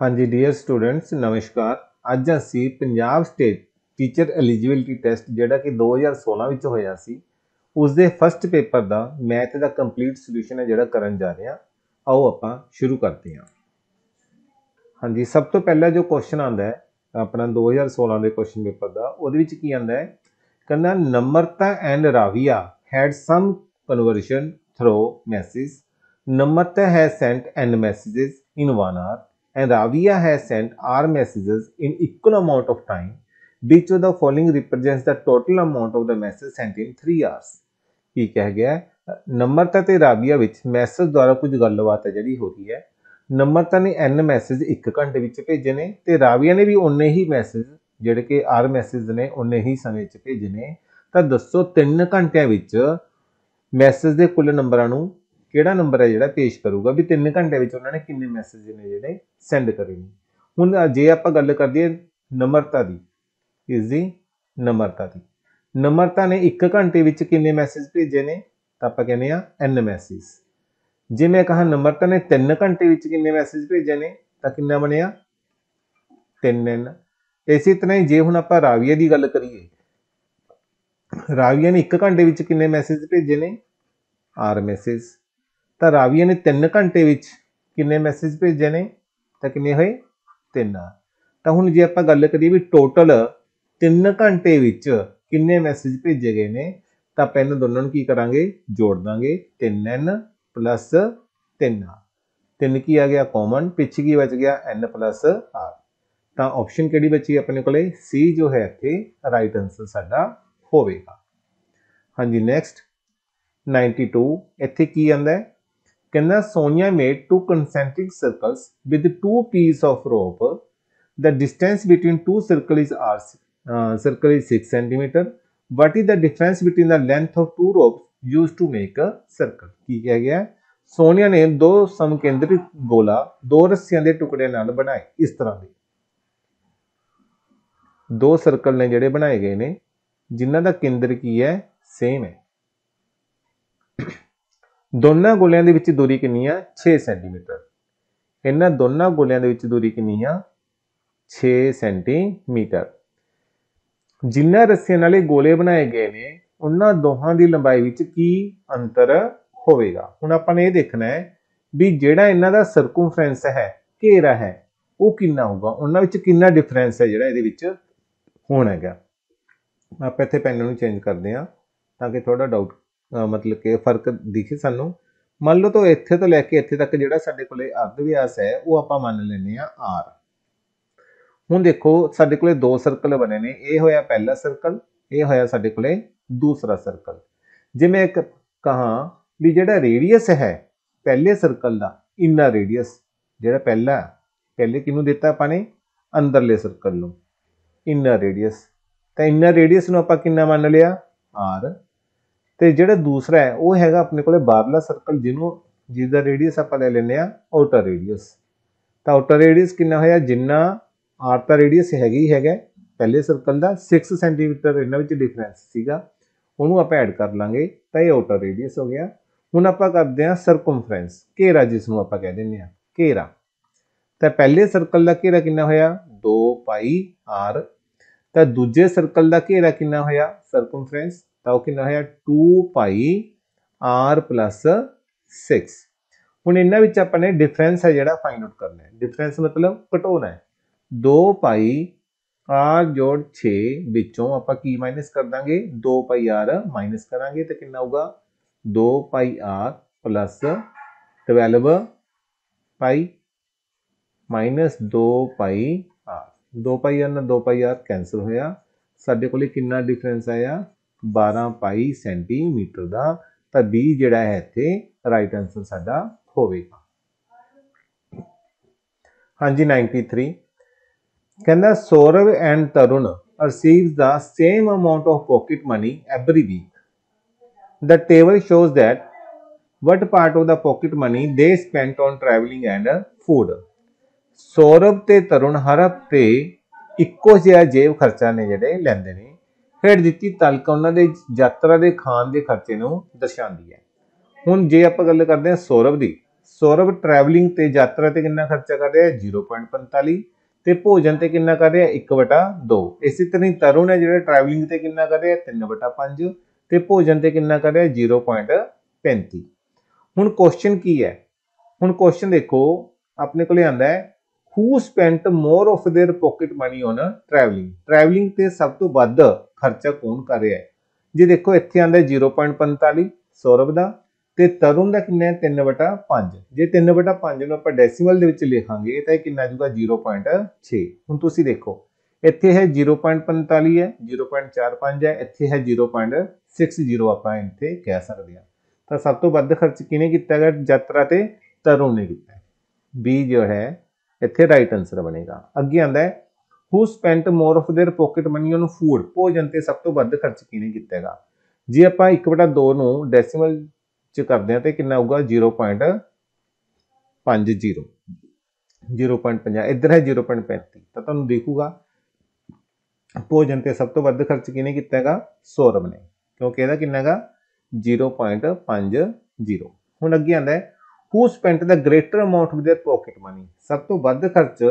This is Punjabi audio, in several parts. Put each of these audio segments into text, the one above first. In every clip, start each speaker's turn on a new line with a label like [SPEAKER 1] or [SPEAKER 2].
[SPEAKER 1] ਹਾਂਜੀ ਡੀਅਰ ਸਟੂਡੈਂਟਸ ਨਮਸਕਾਰ ਅੱਜ ਅਸੀਂ Punjab state teacher eligibility test ਜਿਹੜਾ ਕਿ 2016 ਵਿੱਚ ਹੋਇਆ ਸੀ ਉਸ ਦੇ ਫਸਟ ਪੇਪਰ ਦਾ ਮੈਥ ਦਾ ਕੰਪਲੀਟ ਸੋਲੂਸ਼ਨ ਹੈ ਜਿਹੜਾ ਕਰਨ ਜਾ ਰਹੇ ਹਾਂ ਆਓ ਆਪਾਂ ਸ਼ੁਰੂ ਕਰਦੇ ਹਾਂ ਹਾਂਜੀ ਸਭ ਤੋਂ ਪਹਿਲਾਂ ਜੋ ਕੁਐਸਚਨ ਆਂਦਾ ਹੈ ਆਪਣਾ 2016 ਦੇ ਕੁਐਸਚਨ ਪੇਪਰ ਦਾ ਉਹਦੇ ਵਿੱਚ ਕੀ ਆਂਦਾ ਹੈ ਕਹਿੰਦਾ Namrata and Ravia had some conversation through message Namrata ਹੈ sent and messages in 1 hour and Avia has sent R messages in equal amount of time, which of the following represents the total amount of the message sent in 3 hours. ਕੀ ਕਿਹਾ ਗਿਆ ਨਮਰਤਾ ਤੇ ਰਾਬੀਆ ਵਿੱਚ ਮੈਸੇਜ ਦੁਆਰਾ ਕੁਝ ਗੱਲਬਾਤ ਹੈ ਜਿਹੜੀ ਹੋ ਰਹੀ ਹੈ ਨਮਰਤਾ ਨੇ n ਮੈਸੇਜ 1 ਘੰਟੇ ਵਿੱਚ ਭੇਜੇ ਨੇ ਤੇ ਰਾਬੀਆ ਨੇ ਵੀ ਉਨੇ ਹੀ ਮੈਸੇਜ ਜਿਹੜੇ ਕਿ r ਮੈਸੇਜ ਨੇ ਉਨੇ ਹੀ ਸਮੇਂ 'ਚ ਭੇਜੇ ਨੇ ਤਾਂ ਦੱਸੋ 3 ਘੰਟਿਆਂ ਵਿੱਚ ਮੈਸੇਜ ਦੇ ਕੁੱਲ ਨੰਬਰਾਂ ਨੂੰ ਕਿਹੜਾ ਨੰਬਰ ਹੈ ਜਿਹੜਾ ਪੇਸ਼ ਕਰੂਗਾ ਵੀ 3 ਘੰਟੇ ਵਿੱਚ ਉਹਨਾਂ ਨੇ ਕਿੰਨੇ ਮੈਸੇਜ ਨੇ ਜਿਹੜੇ ਸੈਂਡ ਕਰੇ ਨੇ ਹੁਣ ਜੇ ਆਪਾਂ ਗੱਲ ਕਰਦੇ ਨਮਰਤਾ ਦੀ ਇਸ ਦੀ ਨਮਰਤਾ ਦੀ ਨਮਰਤਾ ਨੇ 1 ਘੰਟੇ ਵਿੱਚ ਕਿੰਨੇ ਮੈਸੇਜ ਭੇਜੇ ਨੇ ਤਾਂ ਆਪਾਂ ਕਹਿੰਦੇ ਆ n ਮੈਸੇਜ ਜੇ ਮੈਂ ਕਹਾਂ ਨਮਰਤਾ ਨੇ 3 ਘੰਟੇ ਵਿੱਚ ਕਿੰਨੇ ਮੈਸੇਜ ਭੇਜੇ ਨੇ ਤਾਂ ਕਿੰਨਾ ਬਣਿਆ 3n ਇਸੇ ਤਰ੍ਹਾਂ ਹੀ ਜੇ ਹੁਣ ਆਪਾਂ ਰਾਵੀਆ ਦੀ ਗੱਲ ਕਰੀਏ ਰਾਵੀਆ ਨੇ 1 ਘੰਟੇ ਵਿੱਚ ਕਿੰਨੇ ਮੈਸੇਜ ਭੇਜੇ ਨੇ r ਮੈਸੇਜ ਤਾਂ ਰਾਵੀਆਂ ਨੇ 3 ਘੰਟੇ ਵਿੱਚ ਕਿੰਨੇ ਮੈਸੇਜ ਭੇਜੇ ਨੇ ਤਾਂ ਕਿੰਨੇ ਹੋਏ 3 ਤਾਂ ਹੁਣ ਜੇ ਆਪਾਂ ਗੱਲ ਕਰੀਏ ਵੀ ਟੋਟਲ 3 ਘੰਟੇ ਵਿੱਚ ਕਿੰਨੇ ਮੈਸੇਜ ਭੇਜੇ ਗਏ ਨੇ ਤਾਂ ਆਪਾਂ ਇਹਨਾਂ ਦੋਨਾਂ ਨੂੰ ਕੀ ਕਰਾਂਗੇ ਜੋੜ ਦਾਂਗੇ 3n 3 3 ਕੀ ਆ ਗਿਆ ਕਾਮਨ ਪਿੱਛੇ ਕੀ ਬਚ ਗਿਆ n r ਤਾਂ ਆਪਸ਼ਨ ਕਿਹੜੀ ਬਚੀ ਆਪਣੇ ਕੋਲੇ C ਜੋ ਹੈ ਇੱਥੇ ਰਾਈਟ ਆਨਸਰ ਸਾਡਾ ਹੋਵੇਗਾ ਹਾਂਜੀ ਨੈਕਸਟ 92 ਇੱਥੇ ਕੀ ਆਂਦਾ ਹੈ ਕਹਿੰਦਾ Sonia made two concentric circles with two piece of rope the distance between two circle is R circle is 6 centimetre what is the difference between the length of two ropes used to make a circle ਕੀ ਕਿਹਾ ਗਿਆ ਸੋਨੀਆ ਨੇ ਦੋ ਸਮਕੇਂਦਰੀ ਗੋਲਾ ਦੋ ਰੱਸੀਆਂ ਦੇ ਟੁਕੜੇ ਨਾਲ ਬਣਾਏ ਇਸ ਤਰ੍ਹਾਂ ਦੇ ਦੋ ਸਰਕਲ ਨੇ ਜਿਹੜੇ ਬਣਾਏ ਗਏ ਨੇ ਜਿਨ੍ਹਾਂ ਦਾ ਕੇਂਦਰ ਕੀ ਹੈ ਸੇਮ ਹੈ ਦੋਨਾਂ ਗੋਲਿਆਂ ਦੇ ਵਿੱਚ ਦੂਰੀ ਕਿੰਨੀ ਆ 6 ਸੈਂਟੀਮੀਟਰ ਇਹਨਾਂ ਦੋਨਾਂ ਗੋਲਿਆਂ ਦੇ ਵਿੱਚ ਦੂਰੀ ਕਿੰਨੀ ਆ 6 ਸੈਂਟੀਮੀਟਰ ਜਿੰਨਾ ਰੱਸੀਆਂ ਨਾਲ ਇਹ ਗੋਲੇ ਬਣਾਏ ਗਏ ਨੇ ਉਹਨਾਂ ਦੋਹਾਂ ਦੀ ਲੰਬਾਈ ਵਿੱਚ ਕੀ ਅੰਤਰ ਹੋਵੇਗਾ ਹੁਣ ਆਪਾਂ ਨੇ ਇਹ ਦੇਖਣਾ ਹੈ ਵੀ ਜਿਹੜਾ ਇਹਨਾਂ ਦਾ ਸਰਕਮਫਰੈਂਸ ਹੈ ਘੇਰਾ ਹੈ ਉਹ ਕਿੰਨਾ ਹੋਊਗਾ ਉਹਨਾਂ ਵਿੱਚ ਕਿੰਨਾ ਡਿਫਰੈਂਸ ਹੈ ਜਿਹੜਾ ਇਹਦੇ ਵਿੱਚ ਹੋਣਾ ਹੈਗਾ ਆਪਾਂ ਇੱਥੇ ਪੈਨ ਨੂੰ ਚੇਂਜ ਕਰਦੇ ਆ ਤਾਂ ਕਿ ਥੋੜਾ ਡਾਊਟ ਮਤਲਬ ਕਿ ਫਰਕ ਦਿਖੇ ਸਾਨੂੰ ਮੰਨ ਲਓ ਤਾਂ ਇੱਥੇ ਤੋਂ ਲੈ ਕੇ ਇੱਥੇ ਤੱਕ ਜਿਹੜਾ ਸਾਡੇ ਕੋਲੇ ਅਰਧ ਵਿਆਸ ਹੈ ਉਹ ਆਪਾਂ ਮੰਨ ਲੈਨੇ ਆ r ਹੁਣ ਦੇਖੋ ਸਾਡੇ ਕੋਲੇ ਦੋ ਸਰਕਲ ਬਣੇ ਨੇ ਇਹ ਹੋਇਆ ਪਹਿਲਾ ਸਰਕਲ ਇਹ ਹੋਇਆ ਸਾਡੇ ਕੋਲੇ ਦੂਸਰਾ ਸਰਕਲ ਜਿਵੇਂ ਇੱਕ ਕਹਾ ਵੀ ਜਿਹੜਾ ਰੇਡੀਅਸ ਹੈ ਪਹਿਲੇ ਸਰਕਲ ਦਾ ਇੰਨਾ ਰੇਡੀਅਸ ਜਿਹੜਾ ਪਹਿਲਾ ਪਹਿਲੇ ਕਿਨੂੰ ਦਿੱਤਾ ਆਪਾਂ ਨੇ ਅੰਦਰਲੇ ਸਰਕਲ ਨੂੰ ਇੰਨਾ ਰੇਡੀਅਸ ਤਾਂ ਇੰਨਾ ਰੇਡੀਅਸ ਨੂੰ ਆਪਾਂ ਕਿੰਨਾ ਮੰਨ ਲਿਆ r ਤੇ ਜਿਹੜਾ ਦੂਸਰਾ ਹੈ ਉਹ ਹੈਗਾ ਆਪਣੇ ਕੋਲੇ ਬਾਹਰਲਾ ਸਰਕਲ ਜਿਹਨੂੰ ਜਿਸ ਦਾ ਰੇਡੀਅਸ ਆਪਾਂ ਲੈ ਲੈਨੇ ਆ ਆਊਟਰ ਰੇਡੀਅਸ ਤਾਂ ਆਊਟਰ ਰੇਡੀਅਸ ਕਿੰਨਾ ਹੋਇਆ ਜਿੰਨਾ ਆਰ ਦਾ ਰੇਡੀਅਸ ਹੈਗੀ ਹੈਗਾ ਪਹਿਲੇ ਸਰਕਲ ਦਾ 6 ਸੈਂਟੀਮੀਟਰ ਇਹਨਾਂ ਵਿੱਚ ਡਿਫਰੈਂਸ ਸੀਗਾ ਉਹਨੂੰ ਆਪਾਂ ਐਡ ਕਰ ਲਾਂਗੇ ਤਾਂ ਇਹ ਆਊਟਰ ਰੇਡੀਅਸ ਹੋ ਗਿਆ ਹੁਣ ਆਪਾਂ ਕਰਦੇ ਆ ਸਰਕਮਫਰੈਂਸ ਘੇਰਾ ਜਿਸ ਨੂੰ ਆਪਾਂ ਕਹਿ ਦਿੰਨੇ ਆ ਘੇਰਾ ਤਾਂ ਪਹਿਲੇ ਸਰਕਲ ਦਾ ਘੇਰਾ ਕਿੰਨਾ ਹੋਇਆ 2 ਪਾਈ r ਤਾਂ ਦੂਜੇ ਸਰਕਲ ਦਾ ਘੇਰਾ ਕਿੰਨਾ ਹੋਇਆ ਸਰਕਮਫਰੈਂਸ ਤਾਂ ਉਹ ਕਿੰਨਾ ਹੋਇਆ 2 ਪਾਈ r 6 ਹੁਣ ਇਹਨਾਂ ਵਿੱਚ ਆਪਾਂ ਨੇ ਡਿਫਰੈਂਸ ਹੈ ਜਿਹੜਾ ਫਾਈਂਡ ਆਊਟ ਕਰਨਾ ਹੈ ਡਿਫਰੈਂਸ ਮਤਲਬ ਘਟਾਉਣਾ ਹੈ 2 ਪਾਈ r ਜੋੜ 6 ਵਿੱਚੋਂ ਆਪਾਂ ਕੀ ਮਾਈਨਸ ਕਰ ਦਾਂਗੇ 2 ਪਾਈ r ਮਾਈਨਸ ਕਰਾਂਗੇ ਤੇ ਕਿੰਨਾ ਆਊਗਾ 2 pi r 12 pi minus 2 pi r 2 pi r ਨਾਲ 2 ਪਾਈ r ਕੈਨਸਲ ਹੋਇਆ ਸਾਡੇ ਕੋਲੇ ਕਿੰਨਾ ਡਿਫਰੈਂਸ ਆਇਆ 12 ਪਾਈ ਸੈਂਟੀਮੀਟਰ ਦਾ ਤਾਂ B ਜਿਹੜਾ ਹੈ ਇੱਥੇ ਰਾਈਟ ਆਨਸਰ ਸਾਡਾ ਹੋਵੇਗਾ ਹਾਂਜੀ 93 ਕਹਿੰਦਾ Saurav and Tarun receives the same amount of pocket money every week the table shows that what part of the pocket money they spent on travelling and food Saurav ਤੇ ਤਰੁਣ ਹਰ ਹਫਤੇ ਇੱਕੋ ਜਿਹਾ ਜੇਬ ਖਰਚਾ ਨੇ ਜਿਹੜੇ ਲੈਂਦੇ ਫਿਰ ਦਿੱਤੀ ਤਲਕ ਉਹਨਾਂ ਦੇ ਯਾਤਰਾ ਦੇ ਖਾਨ ਦੇ ਖਰਚੇ ਨੂੰ ਦਰਸਾਉਂਦੀ ਹੈ ਹੁਣ ਜੇ ਆਪਾਂ ਗੱਲ ਕਰਦੇ ਹਾਂ ਸੌਰਵ ਦੀ ਸੌਰਵ ਟਰੈਵਲਿੰਗ ਤੇ ਯਾਤਰਾ ਤੇ ਕਿੰਨਾ ਖਰਚਾ ਕਰ ਰਿਹਾ ਹੈ 0.45 ਤੇ ਭੋਜਨ ਤੇ ਕਿੰਨਾ ਕਰ ਰਿਹਾ 1/2 ਇਸੇ ਤਰ੍ਹਾਂ ਤਰੁਣ ਹੈ ਜਿਹੜਾ ਟਰੈਵਲਿੰਗ ਤੇ ਕਿੰਨਾ ਕਰ ਰਿਹਾ 3/5 ਤੇ ਭੋਜਨ ਤੇ ਕਿੰਨਾ ਕਰ ਰਿਹਾ 0.35 ਹੁਣ ਕੁਐਸਚਨ ਕੀ ਹੈ ਹੁਣ ਕੁਐਸਚਨ ਦੇਖੋ ਆਪਣੇ ਕੋਲੇ ਆਂਦਾ ਹੈ who spent more of their pocket money on uh, traveling traveling ਤੇ ਸਭ ਤੋਂ ਵੱਧ ਖਰਚਾ ਕੌਣ ਕਰ ਰਿਹਾ ਹੈ ਜੇ ਦੇਖੋ ਇੱਥੇ ਆਂਦਾ 0.45 ਸੌਰਵ ਦਾ ਤੇ ਤਰੁਣ ਦਾ ਕਿੰਨਾ ਹੈ 3/5 ਜੇ 3/5 ਨੂੰ ਆਪਾਂ ਡੈਸੀਮਲ ਦੇ ਵਿੱਚ ਲਿਖਾਂਗੇ ਤਾਂ ਇਹ ਕਿੰਨਾ ਜੂਗਾ 0.6 ਹੁਣ ਤੁਸੀਂ ਦੇਖੋ ਇੱਥੇ ਹੈ 0.45 ਹੈ 0.45 ਹੈ ਇੱਥੇ ਹੈ 0.60 ਆਪਾਂ ਇੱਥੇ ਕਹਿ ਸਕਦੇ ਹਾਂ ਤਾਂ ਸਭ ਤੋਂ ਵੱਧ ਖਰਚ ਕਿਹਨੇ ਕੀਤਾ ਹੈ ਯਾਤਰਾ ਤੇ ਤਰੁਣ ਨੇ ਕੀਤਾ ਬੀ ਜੋ ਹੈ ਇੱਥੇ ਰਾਈਟ ਆਨਸਰ ਬਣੇਗਾ ਅੱਗੇ ਆਂਦਾ ਹੈ who spent more of their pocket money on food ਭੋਜਨ ਤੇ ਸਭ ਤੋਂ ਵੱਧ ਖਰਚ ਕਿਹਨੇ ਕੀਤਾ ਹੈਗਾ ਜੇ ਆਪਾਂ 1/2 ਨੂੰ ਡੈਸੀਮਲ ਚ ਕਰਦੇ ਆ ਤੇ ਕਿੰਨਾ ਆਊਗਾ 0.50 0.50 ਇੱਧਰ ਹੈ 0.35 ਤਾਂ ਤੁਹਾਨੂੰ ਦੇਖੂਗਾ ਭੋਜਨ ਤੇ ਸਭ ਤੋਂ ਵੱਧ ਖਰਚ ਕਿਹਨੇ ਕੀਤਾ ਹੈਗਾ ਸੌਰਵ ਨੇ ਕਿਉਂਕਿ ਇਹਦਾ ਕਿੰਨਾ ਹੈਗਾ 0.50 ਹੁਣ ਅੱਗੇ ਆਂਦਾ ਹੈ who spent the greater amount of their pocket money ਸਭ ਤੋਂ ਵੱਧ ਖਰਚ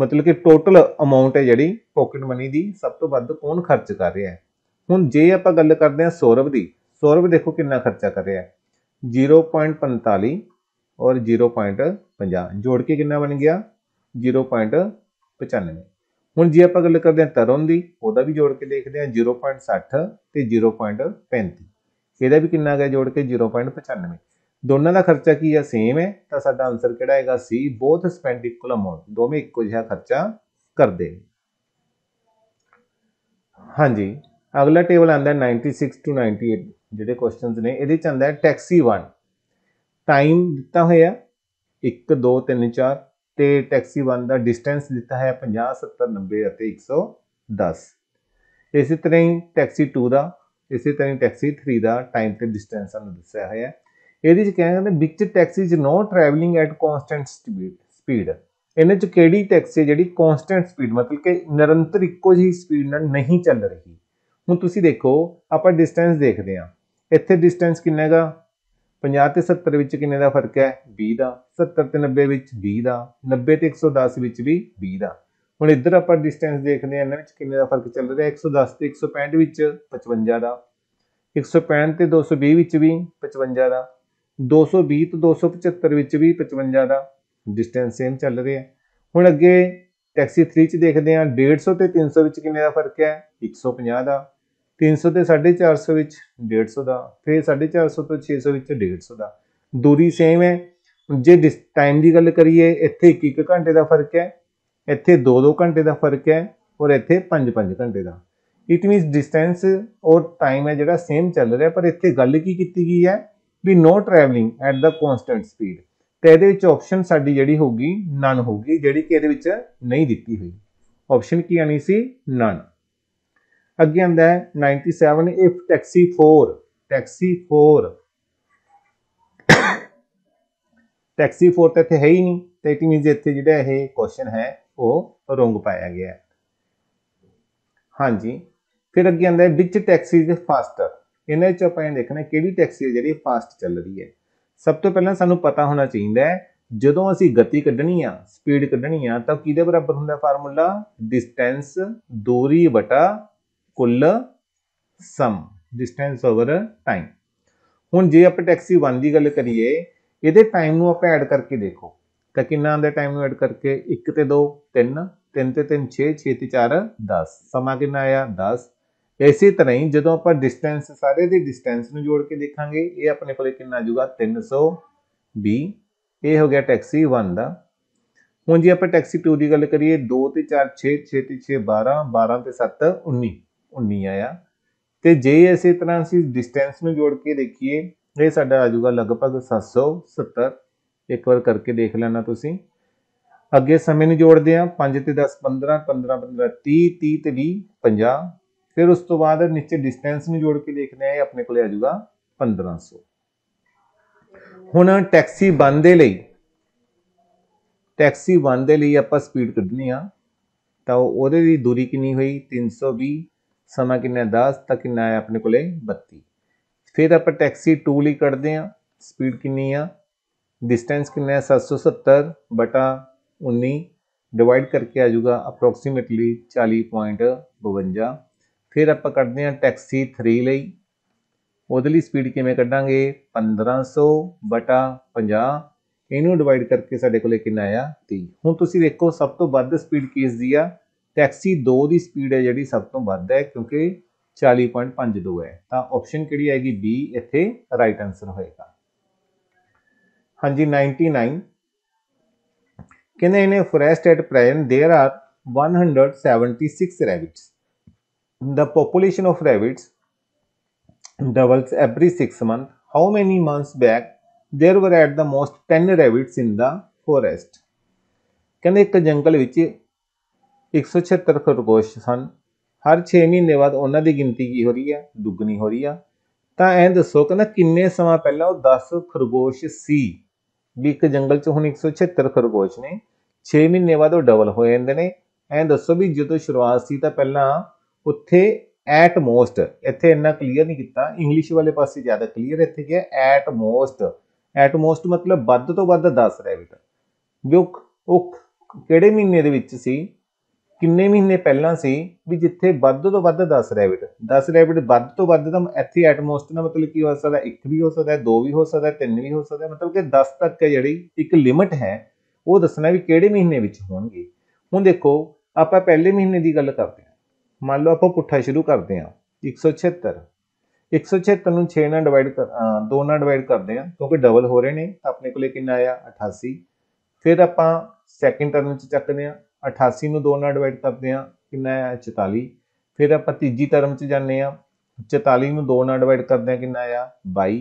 [SPEAKER 1] ਮਤਲਬ ਕਿ ਟੋਟਲ ਅਮਾਉਂਟ ਹੈ ਜਿਹੜੀ ਪਾਕਟ ਮਨੀ ਦੀ ਸਭ ਤੋਂ ਵੱਧ ਕੌਣ ਖਰਚ ਕਰ ਰਿਹਾ ਹੈ ਹੁਣ ਜੇ ਆਪਾਂ ਗੱਲ ਕਰਦੇ ਹਾਂ ਸੌਰਵ ਦੀ ਸੌਰਵ ਦੇਖੋ ਕਿੰਨਾ ਖਰਚਾ ਕਰ ਰਿਹਾ ਹੈ 0.45 ਔਰ 0.50 ਜੋੜ ਕੇ ਕਿੰਨਾ ਬਣ ਗਿਆ 0.95 ਹੁਣ ਜੇ ਆਪਾਂ ਗੱਲ ਕਰਦੇ ਹਾਂ ਤਰੁਣ ਦੀ ਉਹਦਾ ਵੀ ਜੋੜ ਕੇ ਦੇਖਦੇ ਹਾਂ 0.60 ਤੇ 0.35 ਇਹਦਾ ਵੀ ਕਿੰਨਾ ਗਿਆ ਜੋੜ ਕੇ 0.95 ਦੋਨਾਂ ਦਾ ਖਰਚਾ ਕੀ ਹੈ ਸੇਮ ਹੈ ਤਾਂ ਸਾਡਾ ਆਨਸਰ ਕਿਹੜਾ ਹੈਗਾ C both spend equal amount ਦੋਵੇਂ ਇੱਕੋ ਜਿਹਾ ਖਰਚਾ ਕਰਦੇ ਹਾਂਜੀ ਅਗਲਾ ਟੇਬਲ ਆਂਦਾ 96 ਤੋਂ 98 ਜਿਹੜੇ ਕੁਐਸਚਨਸ ਨੇ ਇਹਦੇ ਚ ਆਂਦਾ ਟੈਕਸੀ 1 ਟਾਈਮ ਦਿੱਤਾ ਹੋਇਆ 1 2 3 4 ਤੇ ਟੈਕਸੀ 1 ਦਾ ਡਿਸਟੈਂਸ ਦਿੱਤਾ ਹੈ 50 70 90 ਅਤੇ 110 ਇਸੇ ਤਰ੍ਹਾਂ ਹੀ ਟੈਕਸੀ 2 ਦਾ ਇਸੇ ਤਰ੍ਹਾਂ ਹੀ ਟੈਕਸੀ 3 ਦਾ ਟਾਈਮ ਤੇ ਡਿਸਟੈਂਸ ਸਾਨੂੰ ਦੱਸਿਆ ਹੋਇਆ ਹੈ ਇਹਦੇ ਚ ਕਹਿੰਦੇ which taxi is no travelling at constant speed ਇਹਨੇ ਚ ਕਿਹੜੀ ਟੈਕਸੀ ਜਿਹੜੀ ਕਨਸਟੈਂਟ ਸਪੀਡ ਮਤਲਬ ਕਿ ਨਿਰੰਤਰ ਇੱਕੋ ਜਿਹੀ ਸਪੀਡ ਨਾਲ ਨਹੀਂ ਚੱਲ ਰਹੀ ਹੁਣ ਤੁਸੀਂ ਦੇਖੋ ਆਪਾਂ ਡਿਸਟੈਂਸ ਦੇਖਦੇ ਆ ਇੱਥੇ ਡਿਸਟੈਂਸ ਕਿੰਨਾ ਹੈਗਾ 50 ਤੇ 70 ਵਿੱਚ ਕਿੰਨੇ ਦਾ ਫਰਕ ਹੈ 20 ਦਾ 70 ਤੇ 90 ਵਿੱਚ 20 ਦਾ 90 ਤੇ 110 ਵਿੱਚ ਵੀ 20 ਦਾ ਹੁਣ ਇੱਧਰ ਆਪਾਂ ਡਿਸਟੈਂਸ ਦੇਖਦੇ ਆ ਇਹਨਾਂ ਵਿੱਚ ਕਿੰਨੇ ਦਾ ਫਰਕ ਚੱਲ ਰਿਹਾ 110 ਤੇ 165 ਵਿੱਚ 55 ਦਾ 165 ਤੇ 220 ਵਿੱਚ ਵੀ 55 ਦਾ 220 ਤੋਂ 275 ਵਿੱਚ ਵੀ 55 ਦਾ ਡਿਸਟੈਂਸ ਸੇਮ ਚੱਲ ਰਿਹਾ ਹੁਣ ਅੱਗੇ ਟੈਕਸੀ 3 ਚ ਦੇਖਦੇ ਹਾਂ 150 ਤੇ 300 ਵਿੱਚ ਕਿੰਨੇ ਦਾ ਫਰਕ ਹੈ 150 ਦਾ 300 ਤੇ 450 ਵਿੱਚ 150 ਦਾ ਫਿਰ 450 ਤੋਂ 600 ਵਿੱਚ 150 ਦਾ ਦੂਰੀ ਸੇਮ ਹੈ ਜੇ ਟਾਈਮ ਦੀ ਗੱਲ ਕਰੀਏ ਇੱਥੇ 1-1 ਘੰਟੇ ਦਾ ਫਰਕ ਹੈ ਇੱਥੇ 2-2 ਘੰਟੇ ਦਾ ਫਰਕ ਹੈ ਔਰ ਇੱਥੇ 5-5 ਘੰਟੇ ਦਾ ਇਟ ਮੀਨਸ ਡਿਸਟੈਂਸ ਔਰ ਟਾਈਮ ਹੈ ਜਿਹੜਾ ਸੇਮ ਚੱਲ ਰਿਹਾ ਪਰ ਇੱਥੇ ਗੱਲ ਕੀ ਕੀਤੀ ਗਈ ਹੈ ਵੀ no travelling at the constant speed ਤੇ ਇਹਦੇ ਵਿੱਚ ਆਪਸ਼ਨ ਸਾਡੀ ਜਿਹੜੀ ਹੋਗੀ ਨਨ ਹੋਗੀ ਜਿਹੜੀ ਕਿ ਇਹਦੇ ਵਿੱਚ ਨਹੀਂ ਦਿੱਤੀ ਹੋਈ ਆਪਸ਼ਨ ਕੀ ਆਣੀ ਸੀ ਨਨ ਅੱਗੇ ਆਂਦਾ ਹੈ 97 ਇਫ ਟੈਕਸੀ 4 ਟੈਕਸੀ 4 ਟੈਕਸੀ 4 ਤੇ ਇੱਥੇ ਹੈ ਹੀ ਨਹੀਂ ਤੇ ਇਟ ਮੀਨਸ ਇੱਥੇ ਜਿਹੜਾ ਇਹ ਕੁਐਸਚਨ ਹੈ ਉਹ ਰੋਂਗ ਪਾਇਆ ਗਿਆ ਹਾਂਜੀ ਫਿਰ ਅੱਗੇ ਆਂਦਾ ਹੈ ਵਿਚ ਟੈਕਸੀ ਇਜ਼ ਫਾਸਟਰ ਇਹਨਾਂ ਚ ਆਪਾਂ ਇਹ ਦੇਖਣਾ ਕਿਹੜੀ ਟੈਕਸੀ ਜਿਹੜੀ ਫਾਸਟ ਚੱਲ ਰਹੀ ਹੈ ਸਭ ਤੋਂ ਪਹਿਲਾਂ ਸਾਨੂੰ ਪਤਾ ਹੋਣਾ ਚਾਹੀਦਾ ਹੈ ਜਦੋਂ ਅਸੀਂ ਗਤੀ ਕੱਢਣੀ ਆ ਸਪੀਡ ਕੱਢਣੀ ਆ ਤਾਂ ਕਿਹਦੇ ਬਰਾਬਰ ਹੁੰਦਾ ਫਾਰਮੂਲਾ ਡਿਸਟੈਂਸ ਦੂਰੀ ਬਟਾ ਕੁੱਲ ਸਮ ਡਿਸਟੈਂਸ ਓਵਰ ਟਾਈਮ ਹੁਣ ਜੇ ਆਪਾਂ ਟੈਕਸੀ 1 ਦੀ ਗੱਲ ਕਰੀਏ ਇਹਦੇ ਟਾਈਮ ਨੂੰ ਆਪਾਂ ਐਡ ਕਰਕੇ ਦੇਖੋ ਤਾਂ ਕਿੰਨਾ ਆਉਂਦਾ ਟਾਈਮ ਨੂੰ ਐਡ ਕਰਕੇ 1 ਤੇ 2 3 3 ਤੇ 3 6 6 ਤੇ 4 10 ਸਮਾਂ ਕਿੰਨਾ ਆਇਆ 10 ਇਸੇ ਤਰ੍ਹਾਂ ਹੀ ਜਦੋਂ ਆਪਾਂ ਡਿਸਟੈਂਸ ਸਾਰੇ ਦੇ ਡਿਸਟੈਂਸ ਨੂੰ ਜੋੜ ਕੇ ਦੇਖਾਂਗੇ ਇਹ ਆਪਣੇ ਕੋਲੇ ਕਿੰਨਾ ਆ ਜਾਊਗਾ b ਇਹ ਹੋ ਗਿਆ ਟੈਕਸੀ 1 ਦਾ ਹੁਣ ਜੇ ਆਪਾਂ ਟੈਕਸੀ 2 ਦੀ ਗੱਲ ਕਰੀਏ 2 ਤੇ 4 6 6 ਤੇ 6 12 12 ਤੇ 7 19 19 ਆਇਆ ਤੇ ਜੇ ਇਸੇ ਤਰ੍ਹਾਂ ਅਸੀਂ ਡਿਸਟੈਂਸ ਨੂੰ ਜੋੜ ਕੇ ਦੇਖੀਏ ਇਹ ਸਾਡਾ ਆ ਜਾਊਗਾ ਲਗਭਗ 770 ਇੱਕ ਵਾਰ ਕਰਕੇ ਦੇਖ ਲੈਣਾ ਤੁਸੀਂ ਅੱਗੇ ਸਮੇਂ ਨੂੰ ਜੋੜਦੇ ਆ 5 ਤੇ 10 15 15 15 30 30 ਤੇ 20 50 ਫਿਰ ਉਸ ਤੋਂ ਬਾਅਦ ਨੀਚੇ ਡਿਸਟੈਂਸ ਨੂੰ ਜੋੜ ਕੇ ਦੇਖਦੇ ਆ ਇਹ ਆਪਣੇ ਕੋਲੇ ਆ ਜਾਊਗਾ 1500 ਹੁਣ ਟੈਕਸੀ ਬੰਦ ਦੇ ਲਈ ਟੈਕਸੀ ਬੰਦ ਦੇ ਲਈ ਆਪਾਂ ਸਪੀਡ ਕੱਢਣੀ ਆ ਤਾਂ ਉਹਦੇ ਦੀ ਦੂਰੀ ਕਿੰਨੀ ਹੋਈ 320 ਸਮਾਂ ਕਿੰਨਾ 10 ਤਾਂ ਕਿੰਨਾ ਹੈ ਆਪਣੇ ਕੋਲੇ 32 ਫਿਰ ਆਪਾਂ ਟੈਕਸੀ 2 ਲਈ ਕੱਢਦੇ ਆ ਸਪੀਡ ਕਿੰਨੀ ਆ ਡਿਸਟੈਂਸ ਕਿੰਨਾ ਹੈ 770 ਬਟਾ 19 ਡਿਵਾਈਡ ਕਰਕੇ ਆ ਜਾਊਗਾ ਅਪਰੋਕਸੀਮੇਟਲੀ 40.52 ਫਿਰ ਆਪਾਂ ਕੱਢਦੇ ਹਾਂ ਟੈਕਸੀ 3 ਲਈ ਉਹਦੇ ਲਈ ਸਪੀਡ ਕਿਵੇਂ ਕੱਢਾਂਗੇ 1500 ਬਟਾ 50 ਇਹਨੂੰ ਡਿਵਾਈਡ ਕਰਕੇ ਸਾਡੇ ਕੋਲੇ ਕਿੰਨਾ ਆਇਆ 30 ਹੁਣ ਤੁਸੀਂ ਵੇਖੋ ਸਭ ਤੋਂ ਵੱਧ ਸਪੀਡ ਕਿਸ ਦੀ ਆ ਟੈਕਸੀ 2 ਦੀ ਸਪੀਡ ਹੈ ਜਿਹੜੀ ਸਭ ਤੋਂ ਵੱਧ ਹੈ ਕਿਉਂਕਿ 40.52 ਹੈ ਤਾਂ ਆਪਸ਼ਨ ਕਿਹੜੀ ਆਏਗੀ B ਇੱਥੇ ਰਾਈਟ ਆਨਸਰ ਹੋਏਗਾ ਹਾਂਜੀ 99 ਕਹਿੰਦੇ ਨੇ ਫੋਰੈਸਟ ਐਟ ਪ੍ਰੈਨ there are 176 rabbits the population of rabbits doubles every 6 months. How many months back there were at the most 10 rabbits in the forest? ਕਹਿੰਦੇ ਇੱਕ ਜੰਗਲ ਵਿੱਚ 176 ਖਰਗੋਸ਼ ਸਨ ਹਰ 6 ਮਹੀਨੇ ਬਾਅਦ ਉਹਨਾਂ ਦੀ ਗਿਣਤੀ ਕੀ ਹੋ ਰਹੀ ਹੈ ਦੁੱਗਣੀ ਹੋ ਰਹੀ ਆ ਤਾਂ ਐਂ ਦੱਸੋ ਕਹਿੰਦਾ ਕਿੰਨੇ ਸਮਾਂ ਪਹਿਲਾਂ ਉਹ 10 ਖਰਗੋਸ਼ ਸੀ ਵੀ ਇੱਕ ਜੰਗਲ 'ਚ ਹੁਣ 176 ਖਰਗੋਸ਼ ਨੇ 6 ਮਹੀਨੇ ਬਾਅਦ ਉਹ ਡਬਲ ਹੋ ਜਾਂਦੇ ਨੇ ਐਂ ਦੱਸੋ ਵੀ ਜਦੋਂ ਸ਼ੁਰੂਆਤ ਸੀ ਤਾਂ ਪਹਿਲਾਂ ਉੱਥੇ ਐਟ ਮੋਸਟ ਇੱਥੇ ਇੰਨਾ ਕਲੀਅਰ ਨਹੀਂ ਕੀਤਾ ਇੰਗਲਿਸ਼ ਵਾਲੇ ਪਾਸੇ ਜ਼ਿਆਦਾ ਕਲੀਅਰ ਇੱਥੇ ਗਿਆ ਐਟ ਮੋਸਟ ਐਟ ਮੋਸਟ ਮਤਲਬ ਵੱਧ ਤੋਂ ਵੱਧ 10 ਰੈਬਿਟ ਜੋ ਉਹ ਕਿਹੜੇ ਮਹੀਨੇ ਦੇ ਵਿੱਚ ਸੀ ਕਿੰਨੇ ਮਹੀਨੇ ਪਹਿਲਾਂ ਸੀ ਵੀ ਜਿੱਥੇ ਵੱਧ ਤੋਂ ਵੱਧ 10 ਰੈਬਿਟ 10 ਰੈਬਿਟ ਵੱਧ ਤੋਂ ਵੱਧ ਤਾਂ ਇੱਥੇ ਐਟ ਮੋਸਟ ਦਾ ਮਤਲਬ ਕੀ ਹੋ ਸਕਦਾ ਇੱਕ ਵੀ ਹੋ ਸਕਦਾ ਦੋ ਵੀ ਹੋ ਸਕਦਾ ਤਿੰਨ ਵੀ ਹੋ ਸਕਦਾ ਮਤਲਬ ਕਿ 10 ਤੱਕ ਹੈ ਜਿਹੜੀ ਇੱਕ ਲਿਮਟ ਹੈ ਉਹ ਦੱਸਣਾ ਵੀ ਕਿਹੜੇ ਮਹੀਨੇ ਵਿੱਚ ਹੋਣਗੇ ਹੁਣ ਦੇਖੋ ਆਪਾਂ ਪਹਿਲੇ ਮਹੀਨੇ ਦੀ ਗੱਲ ਕਰਦੇ ਹਾਂ ਮੰਨ ਲਓ ਆਪਾਂ ਪੁੱਠਾ ਸ਼ੁਰੂ ਕਰਦੇ ਹਾਂ 176 176 ਨੂੰ 6 ਨਾਲ ਡਿਵਾਈਡ ਕਰ 2 ਨਾਲ ਡਿਵਾਈਡ ਕਰਦੇ ਹਾਂ ਕਿਉਂਕਿ ਡਬਲ ਹੋ ਰਹੇ ਨੇ ਤਾਂ ਆਪਣੇ ਕੋਲੇ ਕਿੰਨਾ ਆਇਆ 88 ਫਿਰ ਆਪਾਂ ਸੈਕਿੰਡ ਟਰਮ ਚ ਚੱਕਦੇ ਹਾਂ 88 ਨੂੰ 2 ਨਾਲ ਡਿਵਾਈਡ ਕਰਦੇ ਹਾਂ ਕਿੰਨਾ ਆਇਆ 44 ਫਿਰ ਆਪਾਂ ਤੀਜੀ ਟਰਮ ਚ ਜਾਂਦੇ ਹਾਂ 44 ਨੂੰ 2 ਨਾਲ ਡਿਵਾਈਡ ਕਰਦੇ ਹਾਂ ਕਿੰਨਾ ਆਇਆ 22